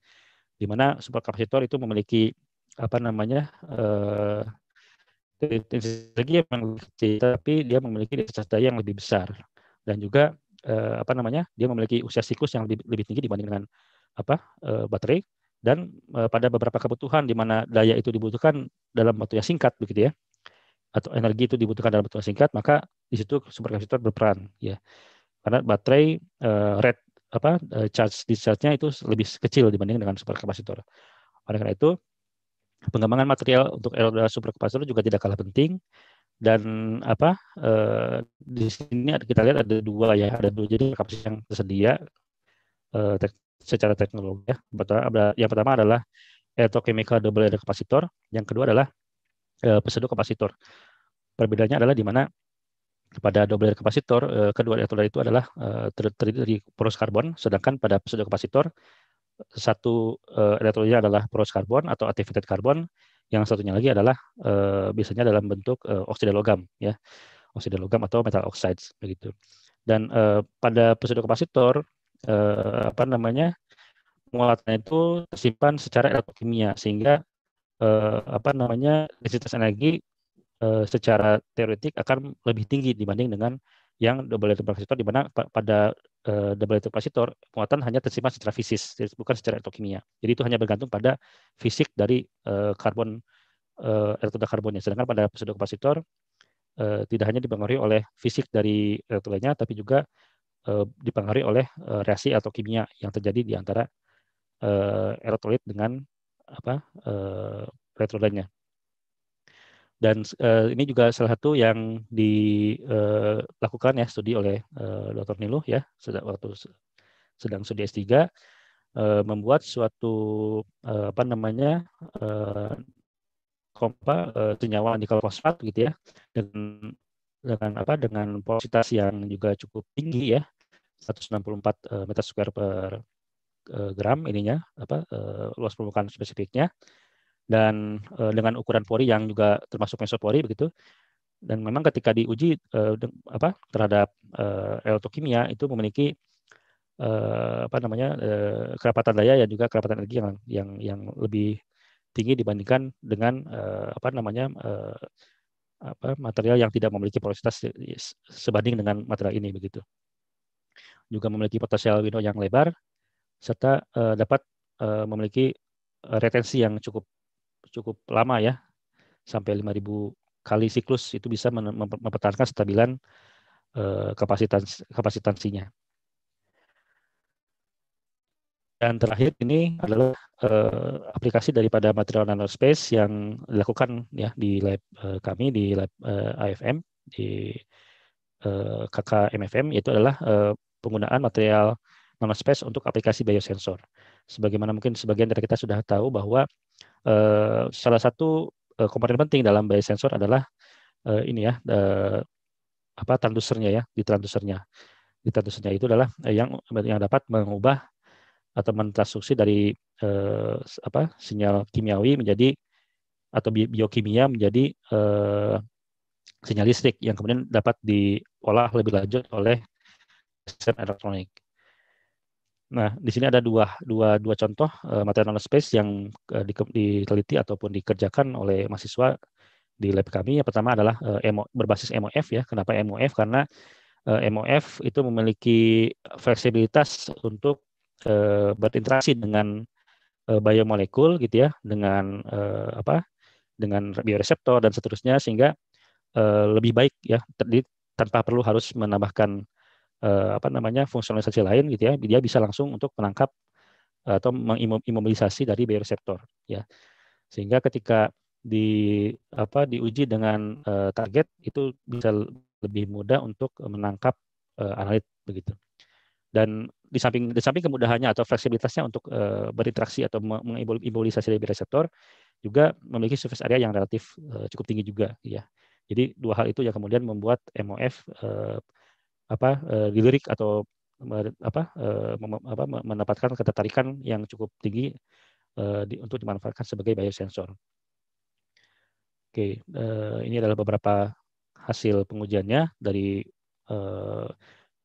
Di mana superkapasitor itu memiliki apa namanya uh, intensitas energi yang lebih kecil, tapi dia memiliki intensitas daya yang lebih besar dan juga eh, apa namanya dia memiliki usia siklus yang lebih, lebih tinggi dibanding dengan apa eh, baterai dan eh, pada beberapa kebutuhan di mana daya itu dibutuhkan dalam waktu yang singkat begitu ya atau energi itu dibutuhkan dalam waktu yang singkat maka di situ super superkapasitor berperan ya karena baterai eh, red apa eh, charge discharge-nya itu lebih kecil dibanding dengan super superkapasitor oleh karena itu pengembangan material untuk eroda superkapasitor juga tidak kalah penting dan apa eh, di sini kita lihat ada dua ya ada dua jenis kapasitor yang tersedia eh, te secara teknologi ya. Yang pertama adalah electrochemical double layer kapasitor, yang kedua adalah eh, pseudo kapasitor. Perbedaannya adalah di mana pada double layer kapasitor eh, kedua elektroda itu adalah eh, terdiri dari poros karbon, sedangkan pada pseudo kapasitor satu uh, eh, elektrolitnya adalah proses karbon atau activated karbon, yang satunya lagi adalah uh, biasanya dalam bentuk uh, eh, oksida logam ya, oksida logam atau metal oxides begitu. Dan uh, pada kapasitor uh, apa namanya muatannya itu tersimpan secara elektrokimia sehingga eh, apa namanya densitas energi eh, secara teoretik akan lebih tinggi dibanding dengan yang double capacitor di mana pada uh, double capacitor muatan hanya tersimpan secara fisik, bukan secara elektrokimia. Jadi itu hanya bergantung pada fisik dari uh, karbon uh, eh, elektroda karbonnya. Sedangkan pada pseudo kapasitor uh, tidak hanya dipengaruhi oleh fisik dari elektrodanya, tapi juga dipengaruhi oleh reaksi atau kimia yang terjadi di antara uh, elektrolit dengan apa uh, elektrodanya dan uh, ini juga salah satu yang dilakukan eh, ya studi oleh uh, eh, Dr. Niluh ya sedang waktu sedang studi S3 uh, membuat suatu uh, apa namanya uh, kompa uh, senyawa nikel fosfat gitu ya dengan dengan apa dengan porositas yang juga cukup tinggi ya 164 uh, meter square per gram ininya apa luas permukaan spesifiknya dan uh, dengan ukuran pori yang juga termasuk mesopori begitu. Dan memang ketika diuji uh, eh, de, apa terhadap uh, eh, elektrokimia itu memiliki uh, apa namanya uh, kerapatan daya dan juga kerapatan energi yang yang yang lebih tinggi dibandingkan dengan uh, apa namanya uh, apa material yang tidak memiliki porositas sebanding dengan material ini begitu. Juga memiliki potensial window yang lebar serta uh, dapat uh, memiliki retensi yang cukup cukup lama ya sampai 5000 kali siklus itu bisa mempertahankan stabilan eh, kapasitas kapasitansinya. Dan terakhir ini adalah eh, aplikasi daripada material nanospace yang dilakukan ya di lab eh, kami di lab AFM di eh, KKMFM yaitu adalah penggunaan material nanospace untuk aplikasi biosensor. Sebagaimana mungkin sebagian dari kita sudah tahu bahwa uh, salah satu uh, komponen penting dalam sensor adalah uh, ini ya uh, apa transdusernya ya di transdusernya di transdusernya itu adalah yang yang dapat mengubah atau mentransduksi dari eh, apa sinyal kimiawi menjadi atau biokimia menjadi eh, sinyal listrik yang kemudian dapat diolah lebih lanjut oleh sistem elektronik. Nah, di sini ada dua, dua, dua contoh uh, eh, materi knowledge space yang uh, di, diteliti ataupun dikerjakan oleh mahasiswa di lab kami. Yang pertama adalah uh, eh, MO, berbasis MOF ya. Kenapa MOF? Karena uh, MOF itu memiliki fleksibilitas untuk uh, berinteraksi dengan uh, biomolekul gitu ya, dengan uh, apa? dengan bioreseptor dan seterusnya sehingga uh, lebih baik ya. terdiri, tanpa perlu harus menambahkan uh, apa namanya fungsionalisasi lain gitu ya dia bisa langsung untuk menangkap eh, atau mengimobilisasi dari bioreseptor ya sehingga ketika di apa diuji dengan uh, target itu bisa lebih mudah untuk menangkap uh, analit begitu dan di samping di samping kemudahannya atau fleksibilitasnya untuk uh, berinteraksi atau mengimobilisasi dari bioreseptor, juga memiliki surface area yang relatif uh, cukup tinggi juga ya. Jadi dua hal itu yang kemudian membuat MOF uh, apa uh, eh, dilirik atau apa, uh, eh, mem, apa mendapatkan ketertarikan yang cukup tinggi uh, di, untuk dimanfaatkan sebagai biosensor. Oke, uh, ini adalah beberapa hasil pengujiannya dari uh,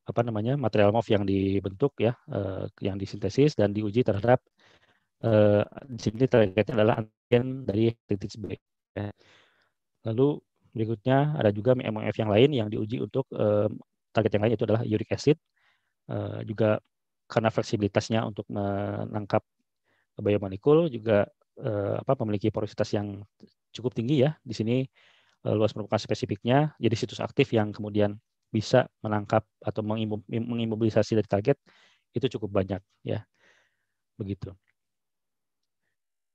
apa namanya material MOF yang dibentuk ya, uh, yang disintesis dan diuji terhadap uh, di sini targetnya adalah antigen dari titik B. Lalu berikutnya ada juga MOF yang lain yang diuji untuk uh, target yang lain itu adalah uric acid uh, juga karena fleksibilitasnya untuk menangkap biomolekul juga uh, apa memiliki porositas yang cukup tinggi ya di sini uh, luas permukaan spesifiknya jadi situs aktif yang kemudian bisa menangkap atau mengimobilisasi dari target itu cukup banyak ya begitu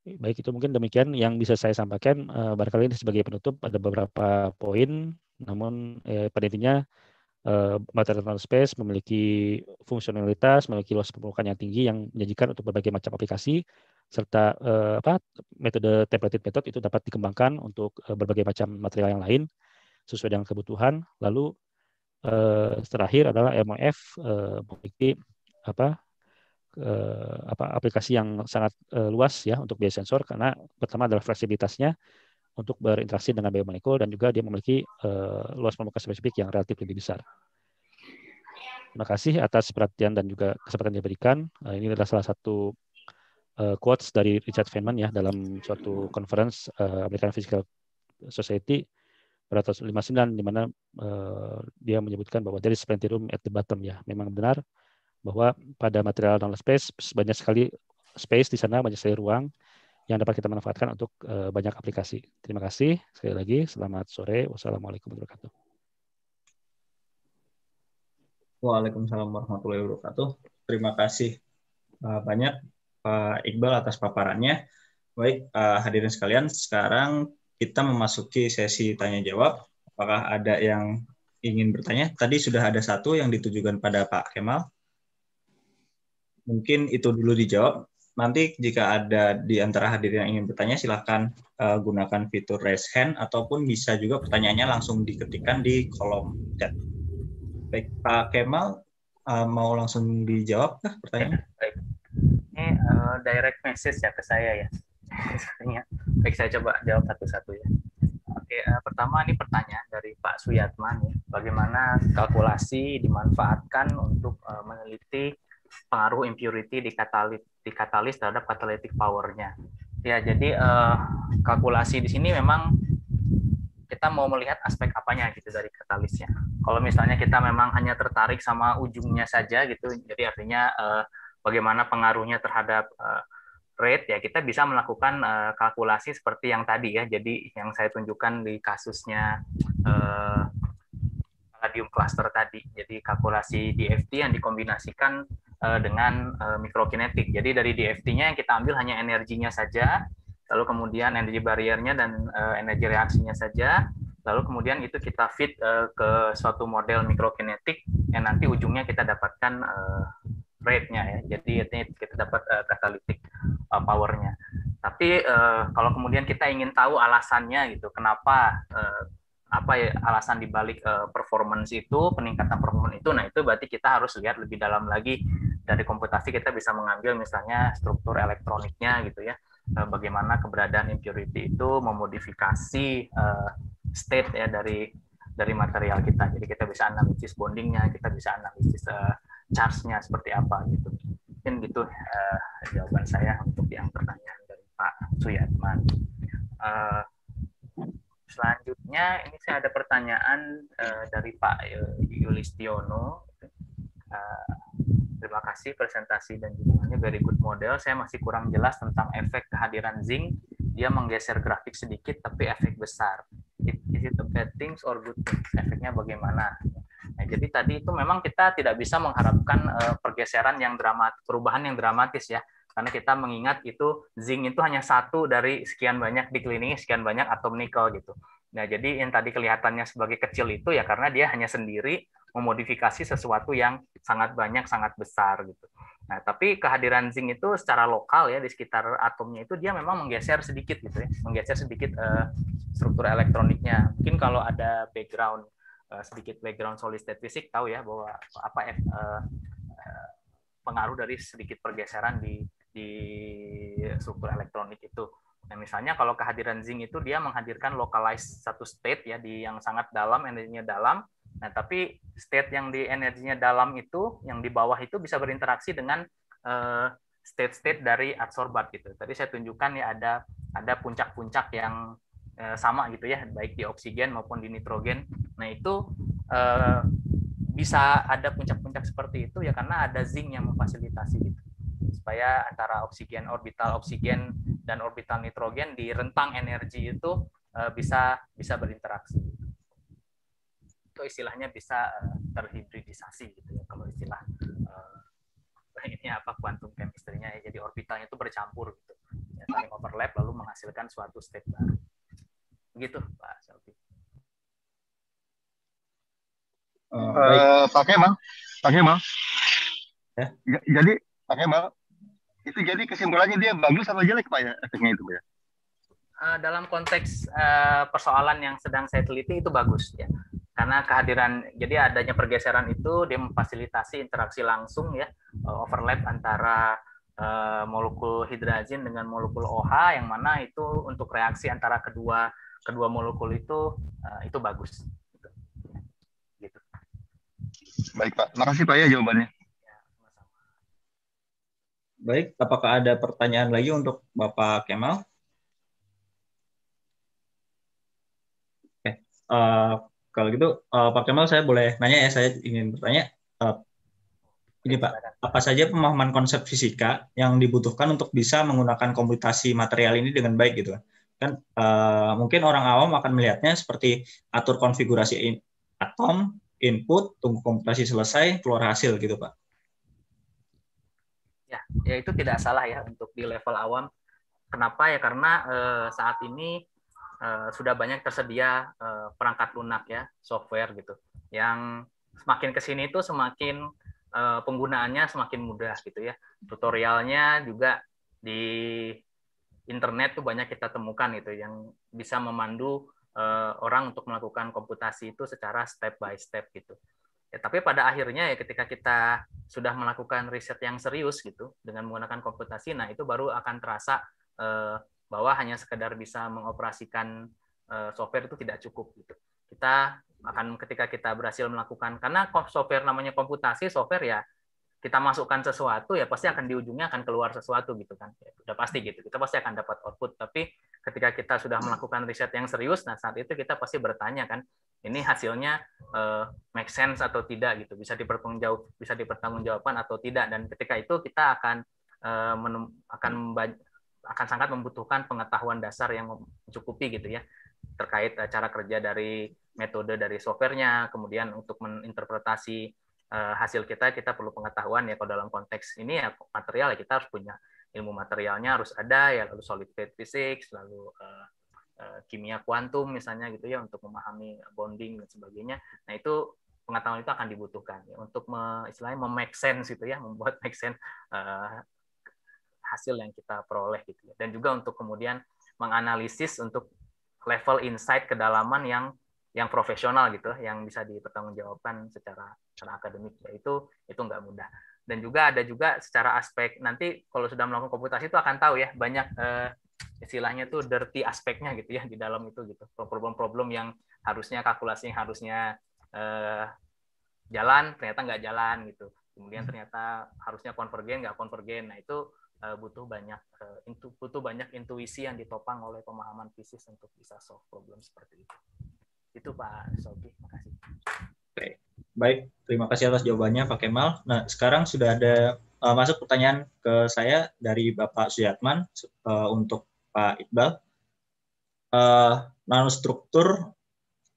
baik itu mungkin demikian yang bisa saya sampaikan barangkali ini sebagai penutup ada beberapa poin namun eh, pada intinya Eh, material Space memiliki fungsionalitas, memiliki luas permukaan yang tinggi yang menjanjikan untuk berbagai macam aplikasi serta uh, apa metode templated method itu dapat dikembangkan untuk uh, berbagai macam material yang lain sesuai dengan kebutuhan. Lalu uh, terakhir adalah MOF uh, memiliki apa uh, apa aplikasi yang sangat uh, luas ya untuk biosensor karena pertama adalah fleksibilitasnya untuk berinteraksi dengan biomolekul dan juga dia memiliki uh, luas permukaan spesifik yang relatif lebih besar. Terima kasih atas perhatian dan juga kesempatan yang diberikan. Uh, ini adalah salah satu uh, quotes dari Richard Feynman ya dalam suatu conference uh, American Physical Society pada tahun 59 di mana uh, dia menyebutkan bahwa there is plenty room at the bottom ya. Memang benar bahwa pada material non space banyak sekali space di sana banyak sekali ruang yang dapat kita manfaatkan untuk eh, banyak aplikasi. Terima kasih sekali lagi. Selamat sore. Wassalamualaikum warahmatullahi wabarakatuh. Waalaikumsalam warahmatullahi wabarakatuh. Terima kasih eh, banyak Pak Iqbal atas paparannya. Baik, eh, hadirin sekalian, sekarang kita memasuki sesi tanya jawab. Apakah ada yang ingin bertanya? Tadi sudah ada satu yang ditujukan pada Pak Kemal. Mungkin itu dulu dijawab. Nanti jika ada di antara hadir yang ingin bertanya, silahkan uh, eh, gunakan fitur raise hand ataupun bisa juga pertanyaannya langsung diketikkan di kolom chat. Baik, Pak Kemal, uh, mau langsung dijawab kah pertanyaan? Baik. Ini uh, direct message ya ke saya ya. Baik, saya coba jawab satu-satu ya. Oke, uh, pertama ini pertanyaan dari Pak Suyatman ya. Bagaimana kalkulasi dimanfaatkan untuk uh, meneliti pengaruh impurity di katalis, di katalis terhadap catalytic powernya. Ya, jadi eh, kalkulasi di sini memang kita mau melihat aspek apanya gitu dari katalisnya. Kalau misalnya kita memang hanya tertarik sama ujungnya saja gitu, jadi artinya eh, bagaimana pengaruhnya terhadap eh, rate ya kita bisa melakukan uh, kalkulasi seperti yang tadi ya. Jadi yang saya tunjukkan di kasusnya uh, palladium cluster tadi. Jadi kalkulasi DFT yang dikombinasikan Eh, dengan uh, mikrokinetik. Jadi dari DFT-nya yang kita ambil hanya energinya saja, lalu kemudian energi bariernya dan uh, energi reaksinya saja, lalu kemudian itu kita fit uh, ke suatu model mikrokinetik yang nanti ujungnya kita dapatkan uh, rate-nya ya. Jadi kita dapat uh, katalitik uh, power Tapi uh, kalau kemudian kita ingin tahu alasannya gitu, kenapa uh, apa ya alasan dibalik uh, performance itu peningkatan performance itu nah itu berarti kita harus lihat lebih dalam lagi dari komputasi kita bisa mengambil misalnya struktur elektroniknya gitu ya eh, bagaimana keberadaan impurity itu memodifikasi uh, state ya dari dari material kita jadi kita bisa analisis bondingnya kita bisa analisis uh, charge-nya seperti apa gitu mungkin gitu uh, jawaban saya untuk yang pertanyaan dari Pak Suyatman uh, selanjutnya ini saya ada pertanyaan uh, dari Pak Yulistiono uh, Terima kasih presentasi dan judulnya very good model. Saya masih kurang jelas tentang efek kehadiran zinc. Dia menggeser grafik sedikit, tapi efek besar. Itu is it a bad things or good things? Efeknya bagaimana? Nah, jadi tadi itu memang kita tidak bisa mengharapkan uh, pergeseran yang dramat perubahan yang dramatis ya. Karena kita mengingat itu zinc itu hanya satu dari sekian banyak di klinik, sekian banyak atom nikel gitu. Nah, jadi yang tadi kelihatannya sebagai kecil itu ya karena dia hanya sendiri memodifikasi sesuatu yang sangat banyak, sangat besar gitu. Nah, tapi kehadiran zinc itu secara lokal ya di sekitar atomnya itu dia memang menggeser sedikit gitu ya, menggeser sedikit uh, struktur elektroniknya. Mungkin kalau ada background uh, sedikit background solid state fisik tahu ya bahwa apa uh, pengaruh dari sedikit pergeseran di di struktur elektronik itu. Nah, misalnya kalau kehadiran zinc itu dia menghadirkan localized satu state ya di yang sangat dalam, energinya dalam. Nah, tapi state yang di energinya dalam itu, yang di bawah itu bisa berinteraksi dengan eh, state-state dari adsorbat gitu. Tadi saya tunjukkan ya ada ada puncak-puncak yang eh, sama gitu ya, baik di oksigen maupun di nitrogen. Nah, itu eh, bisa ada puncak-puncak seperti itu ya karena ada zinc yang memfasilitasi gitu supaya antara oksigen orbital oksigen dan orbital nitrogen di rentang energi itu uh, bisa bisa berinteraksi. Itu istilahnya bisa uh, terhibridisasi gitu ya kalau istilah uh, ini apa kuantum chemistry-nya ya. Jadi orbitalnya itu bercampur gitu. Ya, saling overlap lalu menghasilkan suatu state baru. Begitu Pak Selvi. Uh, pakai mal, pakai mal. Ya. Jadi pakai mal itu jadi kesimpulannya dia bagus atau jelek pak ya efeknya itu ya uh, dalam konteks uh, persoalan yang sedang saya teliti itu bagus ya karena kehadiran jadi adanya pergeseran itu dia memfasilitasi interaksi langsung ya eh, overlap antara uh, molekul hidrazin dengan molekul OH yang mana itu untuk reaksi antara kedua kedua molekul itu uh, itu bagus gitu. baik pak makasih pak ya jawabannya Baik, apakah ada pertanyaan lagi untuk Bapak Kemal? Oke, uh, kalau gitu uh, Pak Kemal saya boleh nanya ya, saya ingin bertanya. Uh, ini Pak, apa saja pemahaman konsep fisika yang dibutuhkan untuk bisa menggunakan komputasi material ini dengan baik gitu kan? Kan uh, mungkin orang awam akan melihatnya seperti atur konfigurasi in atom, input, tunggu komputasi selesai, keluar hasil gitu Pak. Ya, ya itu tidak salah ya untuk di level awam. Kenapa ya? Karena eh, saat ini eh, sudah banyak tersedia eh, perangkat lunak ya, software gitu. Yang semakin ke sini itu semakin penggunaannya semakin mudah gitu ya. Tutorialnya juga di internet tuh banyak kita temukan itu yang bisa memandu orang untuk melakukan komputasi itu secara step by step gitu. Ya, tapi pada akhirnya ya ketika kita sudah melakukan riset yang serius gitu dengan menggunakan komputasi, nah itu baru akan terasa eh, bahwa hanya sekedar bisa mengoperasikan eh, software itu tidak cukup gitu. Kita akan ketika kita berhasil melakukan karena software namanya komputasi, software ya kita masukkan sesuatu ya pasti akan di ujungnya akan keluar sesuatu gitu kan ya, udah pasti gitu kita pasti akan dapat output tapi ketika kita sudah melakukan riset yang serius nah saat itu kita pasti bertanya kan ini hasilnya uh, make sense atau tidak gitu bisa dipertanggungjawab bisa dipertanggungjawabkan atau tidak dan ketika itu kita akan uh, menem, akan akan sangat membutuhkan pengetahuan dasar yang mencukupi gitu ya terkait uh, cara kerja dari metode dari softwarenya kemudian untuk meninterpretasi uh, hasil kita kita perlu pengetahuan ya kalau dalam konteks ini ya material ya kita harus punya ilmu materialnya harus ada ya lalu solid state physics lalu uh, Eh, kimia kuantum misalnya gitu ya untuk memahami bonding dan sebagainya. Nah itu pengetahuan itu akan dibutuhkan ya, untuk me, istilahnya memake sense gitu ya, membuat make sense uh, hasil yang kita peroleh gitu ya. Dan juga untuk kemudian menganalisis untuk level insight kedalaman yang yang profesional gitu, yang bisa dipertanggungjawabkan secara secara akademik ya itu itu nggak mudah. Dan juga ada juga secara aspek nanti kalau sudah melakukan komputasi itu akan tahu ya banyak uh, istilahnya tuh dirty aspeknya gitu ya di dalam itu gitu problem-problem yang harusnya kalkulasi yang harusnya eh, jalan ternyata nggak jalan gitu kemudian hmm. ternyata harusnya konvergen nggak konvergen nah itu eh, butuh banyak eh, intu, butuh banyak intuisi yang ditopang oleh pemahaman fisik untuk bisa solve problem seperti itu itu Pak Sogi makasih Oke. baik terima kasih atas jawabannya Pak Kemal nah sekarang sudah ada uh, masuk pertanyaan ke saya dari Bapak Suyatman uh, eh, untuk Pak Iqbal. Uh, nanostruktur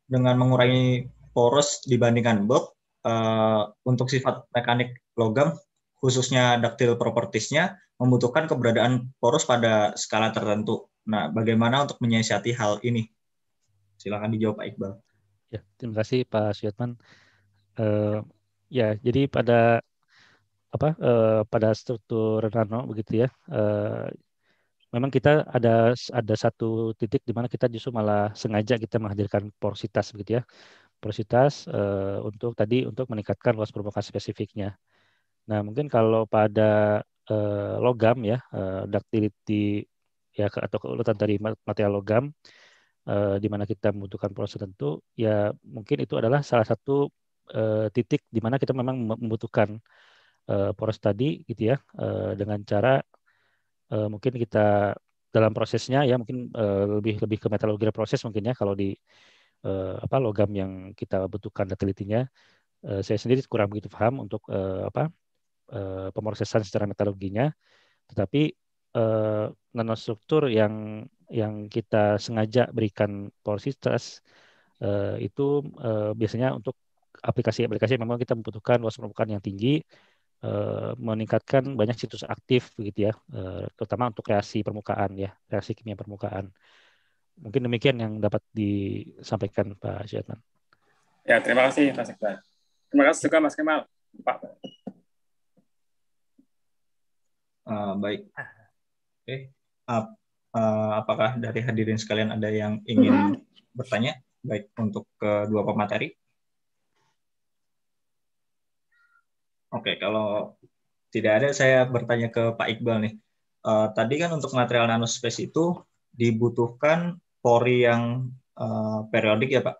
dengan mengurangi poros dibandingkan bulk uh, untuk sifat mekanik logam khususnya ductile propertisnya, membutuhkan keberadaan poros pada skala tertentu. Nah, bagaimana untuk menyiasati hal ini? Silakan dijawab Pak Iqbal. Ya, terima kasih Pak Suyatman. Uh, ya, jadi pada apa uh, pada struktur nano begitu ya. Uh, memang kita ada ada satu titik di mana kita justru malah sengaja kita menghadirkan porositas begitu ya porositas uh, untuk tadi untuk meningkatkan luas permukaan spesifiknya. Nah mungkin kalau pada uh, logam ya uh, ductility ya atau keuletan dari material logam uh, di mana kita membutuhkan proses tertentu ya mungkin itu adalah salah satu uh, titik di mana kita memang membutuhkan uh, poros tadi gitu ya uh, dengan cara uh, mungkin kita dalam prosesnya ya mungkin uh, lebih lebih ke metalurgi proses mungkin ya kalau di uh, apa logam yang kita butuhkan dan uh, saya sendiri kurang begitu paham untuk uh, apa uh, pemrosesan secara metalurginya tetapi uh, nanostruktur yang yang kita sengaja berikan porositas uh, itu uh, biasanya untuk aplikasi-aplikasi memang kita membutuhkan luas permukaan yang tinggi Eh, meningkatkan banyak situs aktif begitu ya, eh, terutama untuk reaksi permukaan ya, reaksi kimia permukaan. Mungkin demikian yang dapat disampaikan Pak Syaitan. Ya, terima kasih Pak Sekda. Terima kasih juga Mas Kemal. Pak. Uh, baik. Oke. Okay. Uh, ah, uh, apakah dari hadirin sekalian ada yang ingin bertanya? Baik, untuk kedua pemateri. Oke, kalau tidak ada saya bertanya ke Pak Iqbal nih. Uh, tadi kan untuk material nanospace itu dibutuhkan pori yang uh, periodik ya Pak.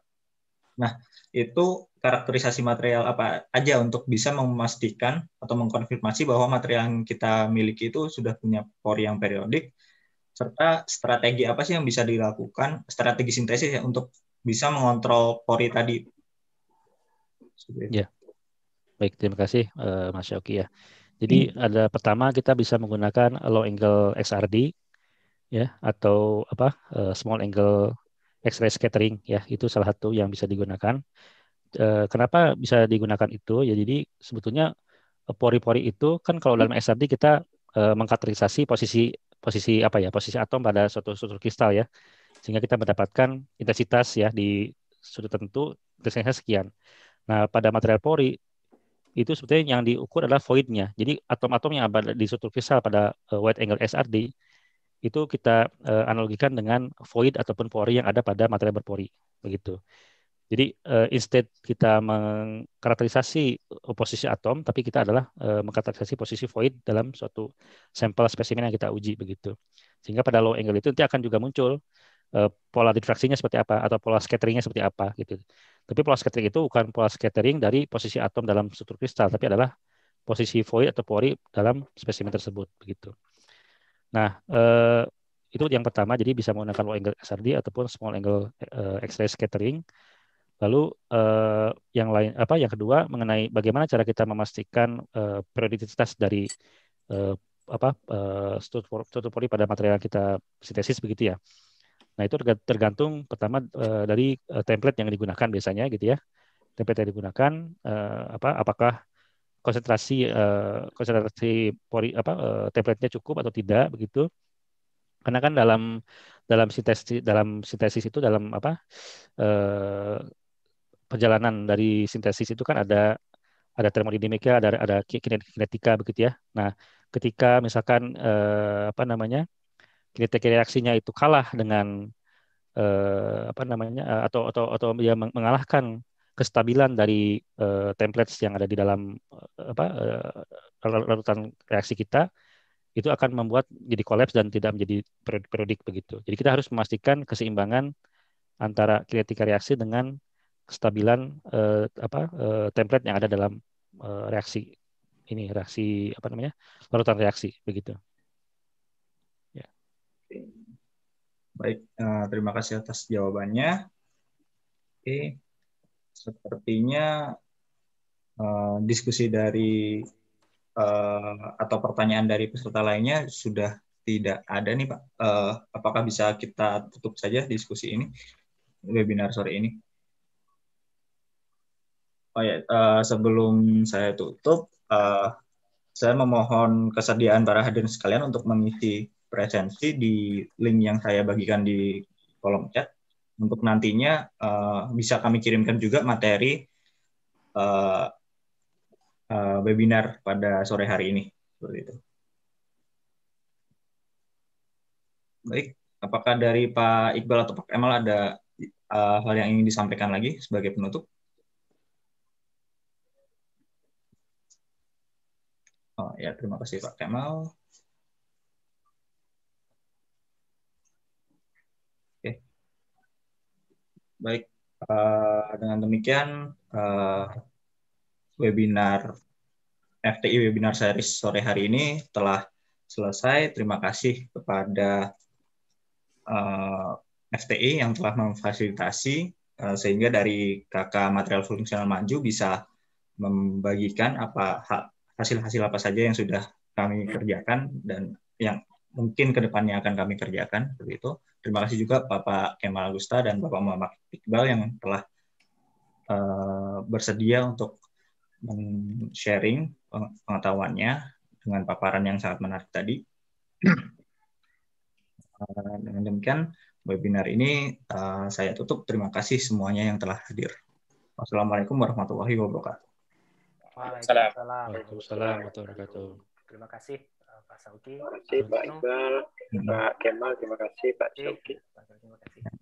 Nah, itu karakterisasi material apa aja untuk bisa memastikan atau mengkonfirmasi bahwa material yang kita miliki itu sudah punya pori yang periodik serta strategi apa sih yang bisa dilakukan strategi sintesis ya untuk bisa mengontrol pori tadi. Ya. Yeah. Baik, terima kasih uh, Mas Yoki ya. Jadi hmm. ada pertama kita bisa menggunakan low angle XRD ya atau apa uh, small angle X-ray scattering ya itu salah satu yang bisa digunakan. Uh, kenapa bisa digunakan itu? Ya jadi sebetulnya pori-pori itu kan kalau dalam XRD kita uh, mengkarakterisasi posisi posisi apa ya posisi atom pada suatu struktur kristal ya sehingga kita mendapatkan intensitas ya di sudut tertentu intensitasnya sekian. Nah pada material pori itu sebetulnya yang diukur adalah voidnya. Jadi atom-atom yang ada di struktur kristal pada uh, wide angle SRD itu kita uh, analogikan dengan void ataupun pori yang ada pada material berpori, begitu. Jadi uh, instead kita mengkarakterisasi posisi atom, tapi kita adalah uh, mengkarakterisasi posisi void dalam suatu sampel spesimen yang kita uji begitu. Sehingga pada low angle itu nanti akan juga muncul Eh, pola difraksinya seperti apa atau pola scatteringnya seperti apa gitu. Tapi pola scattering itu bukan pola scattering dari posisi atom dalam struktur kristal, tapi adalah posisi void atau pori dalam spesimen tersebut begitu. Nah, eh, itu yang pertama jadi bisa menggunakan low angle SRD ataupun small angle eh, X-ray scattering. Lalu yang lain apa yang kedua mengenai bagaimana cara kita memastikan eh, periodisitas dari eh, apa struktur, pori pada material yang kita sintesis begitu ya. Nah itu tergantung pertama eh, dari eh, template yang digunakan biasanya gitu ya. Template yang digunakan eh, apa apakah konsentrasi konsentrasi pori, apa template-nya cukup atau tidak begitu. Karena kan dalam dalam sintesis dalam sintesis itu dalam apa perjalanan dari sintesis itu kan ada ada termodinamika, ada ada kinetika begitu ya. Nah, ketika misalkan apa namanya kinetik reaksinya itu kalah dengan eh, apa namanya eh, atau atau atau dia mengalahkan kestabilan dari eh, templates yang ada di dalam eh, apa eh, larutan reaksi kita itu akan membuat jadi kolaps dan tidak menjadi periodik begitu. Jadi kita harus memastikan keseimbangan antara kinetika reaksi dengan kestabilan eh, apa eh, template yang ada dalam eh, reaksi ini reaksi apa namanya larutan reaksi begitu. Baik, eh, terima kasih atas jawabannya. Oke, sepertinya eh, diskusi dari eh, atau pertanyaan dari peserta lainnya sudah tidak ada nih Pak. apakah bisa kita tutup saja diskusi ini, webinar sore ini? Oh ya, sebelum saya tutup, saya memohon kesediaan para hadirin sekalian untuk mengisi presensi di link yang saya bagikan di kolom chat untuk nantinya uh, bisa kami kirimkan juga materi uh, uh, webinar pada sore hari ini seperti itu. Baik, apakah dari Pak Iqbal atau Pak Emal ada uh, hal yang ingin disampaikan lagi sebagai penutup? Oh ya, terima kasih Pak Kemal. Baik, uh, dengan demikian uh, webinar FTI webinar series sore hari ini telah selesai. Terima kasih kepada uh, eh, FTI yang telah memfasilitasi uh, sehingga dari KK material fungsional maju bisa membagikan apa hasil-hasil apa saja yang sudah kami kerjakan dan yang mungkin kedepannya akan kami kerjakan seperti itu. Terima kasih juga Bapak Kemal Gusta dan Bapak Muhammad Iqbal yang telah uh, bersedia untuk sharing pengetahuannya dengan paparan yang sangat menarik tadi. Eh, dengan demikian webinar ini eh, saya tutup. Terima kasih semuanya yang telah hadir. Wassalamualaikum warahmatullahi wabarakatuh. Waalaikumsalam warahmatullahi wabarakatuh. Terima kasih. Pak Sauki. Terima kasih Pak Iqbal, Pak Kemal, terima kasih Pak Sauki. Terima kasih.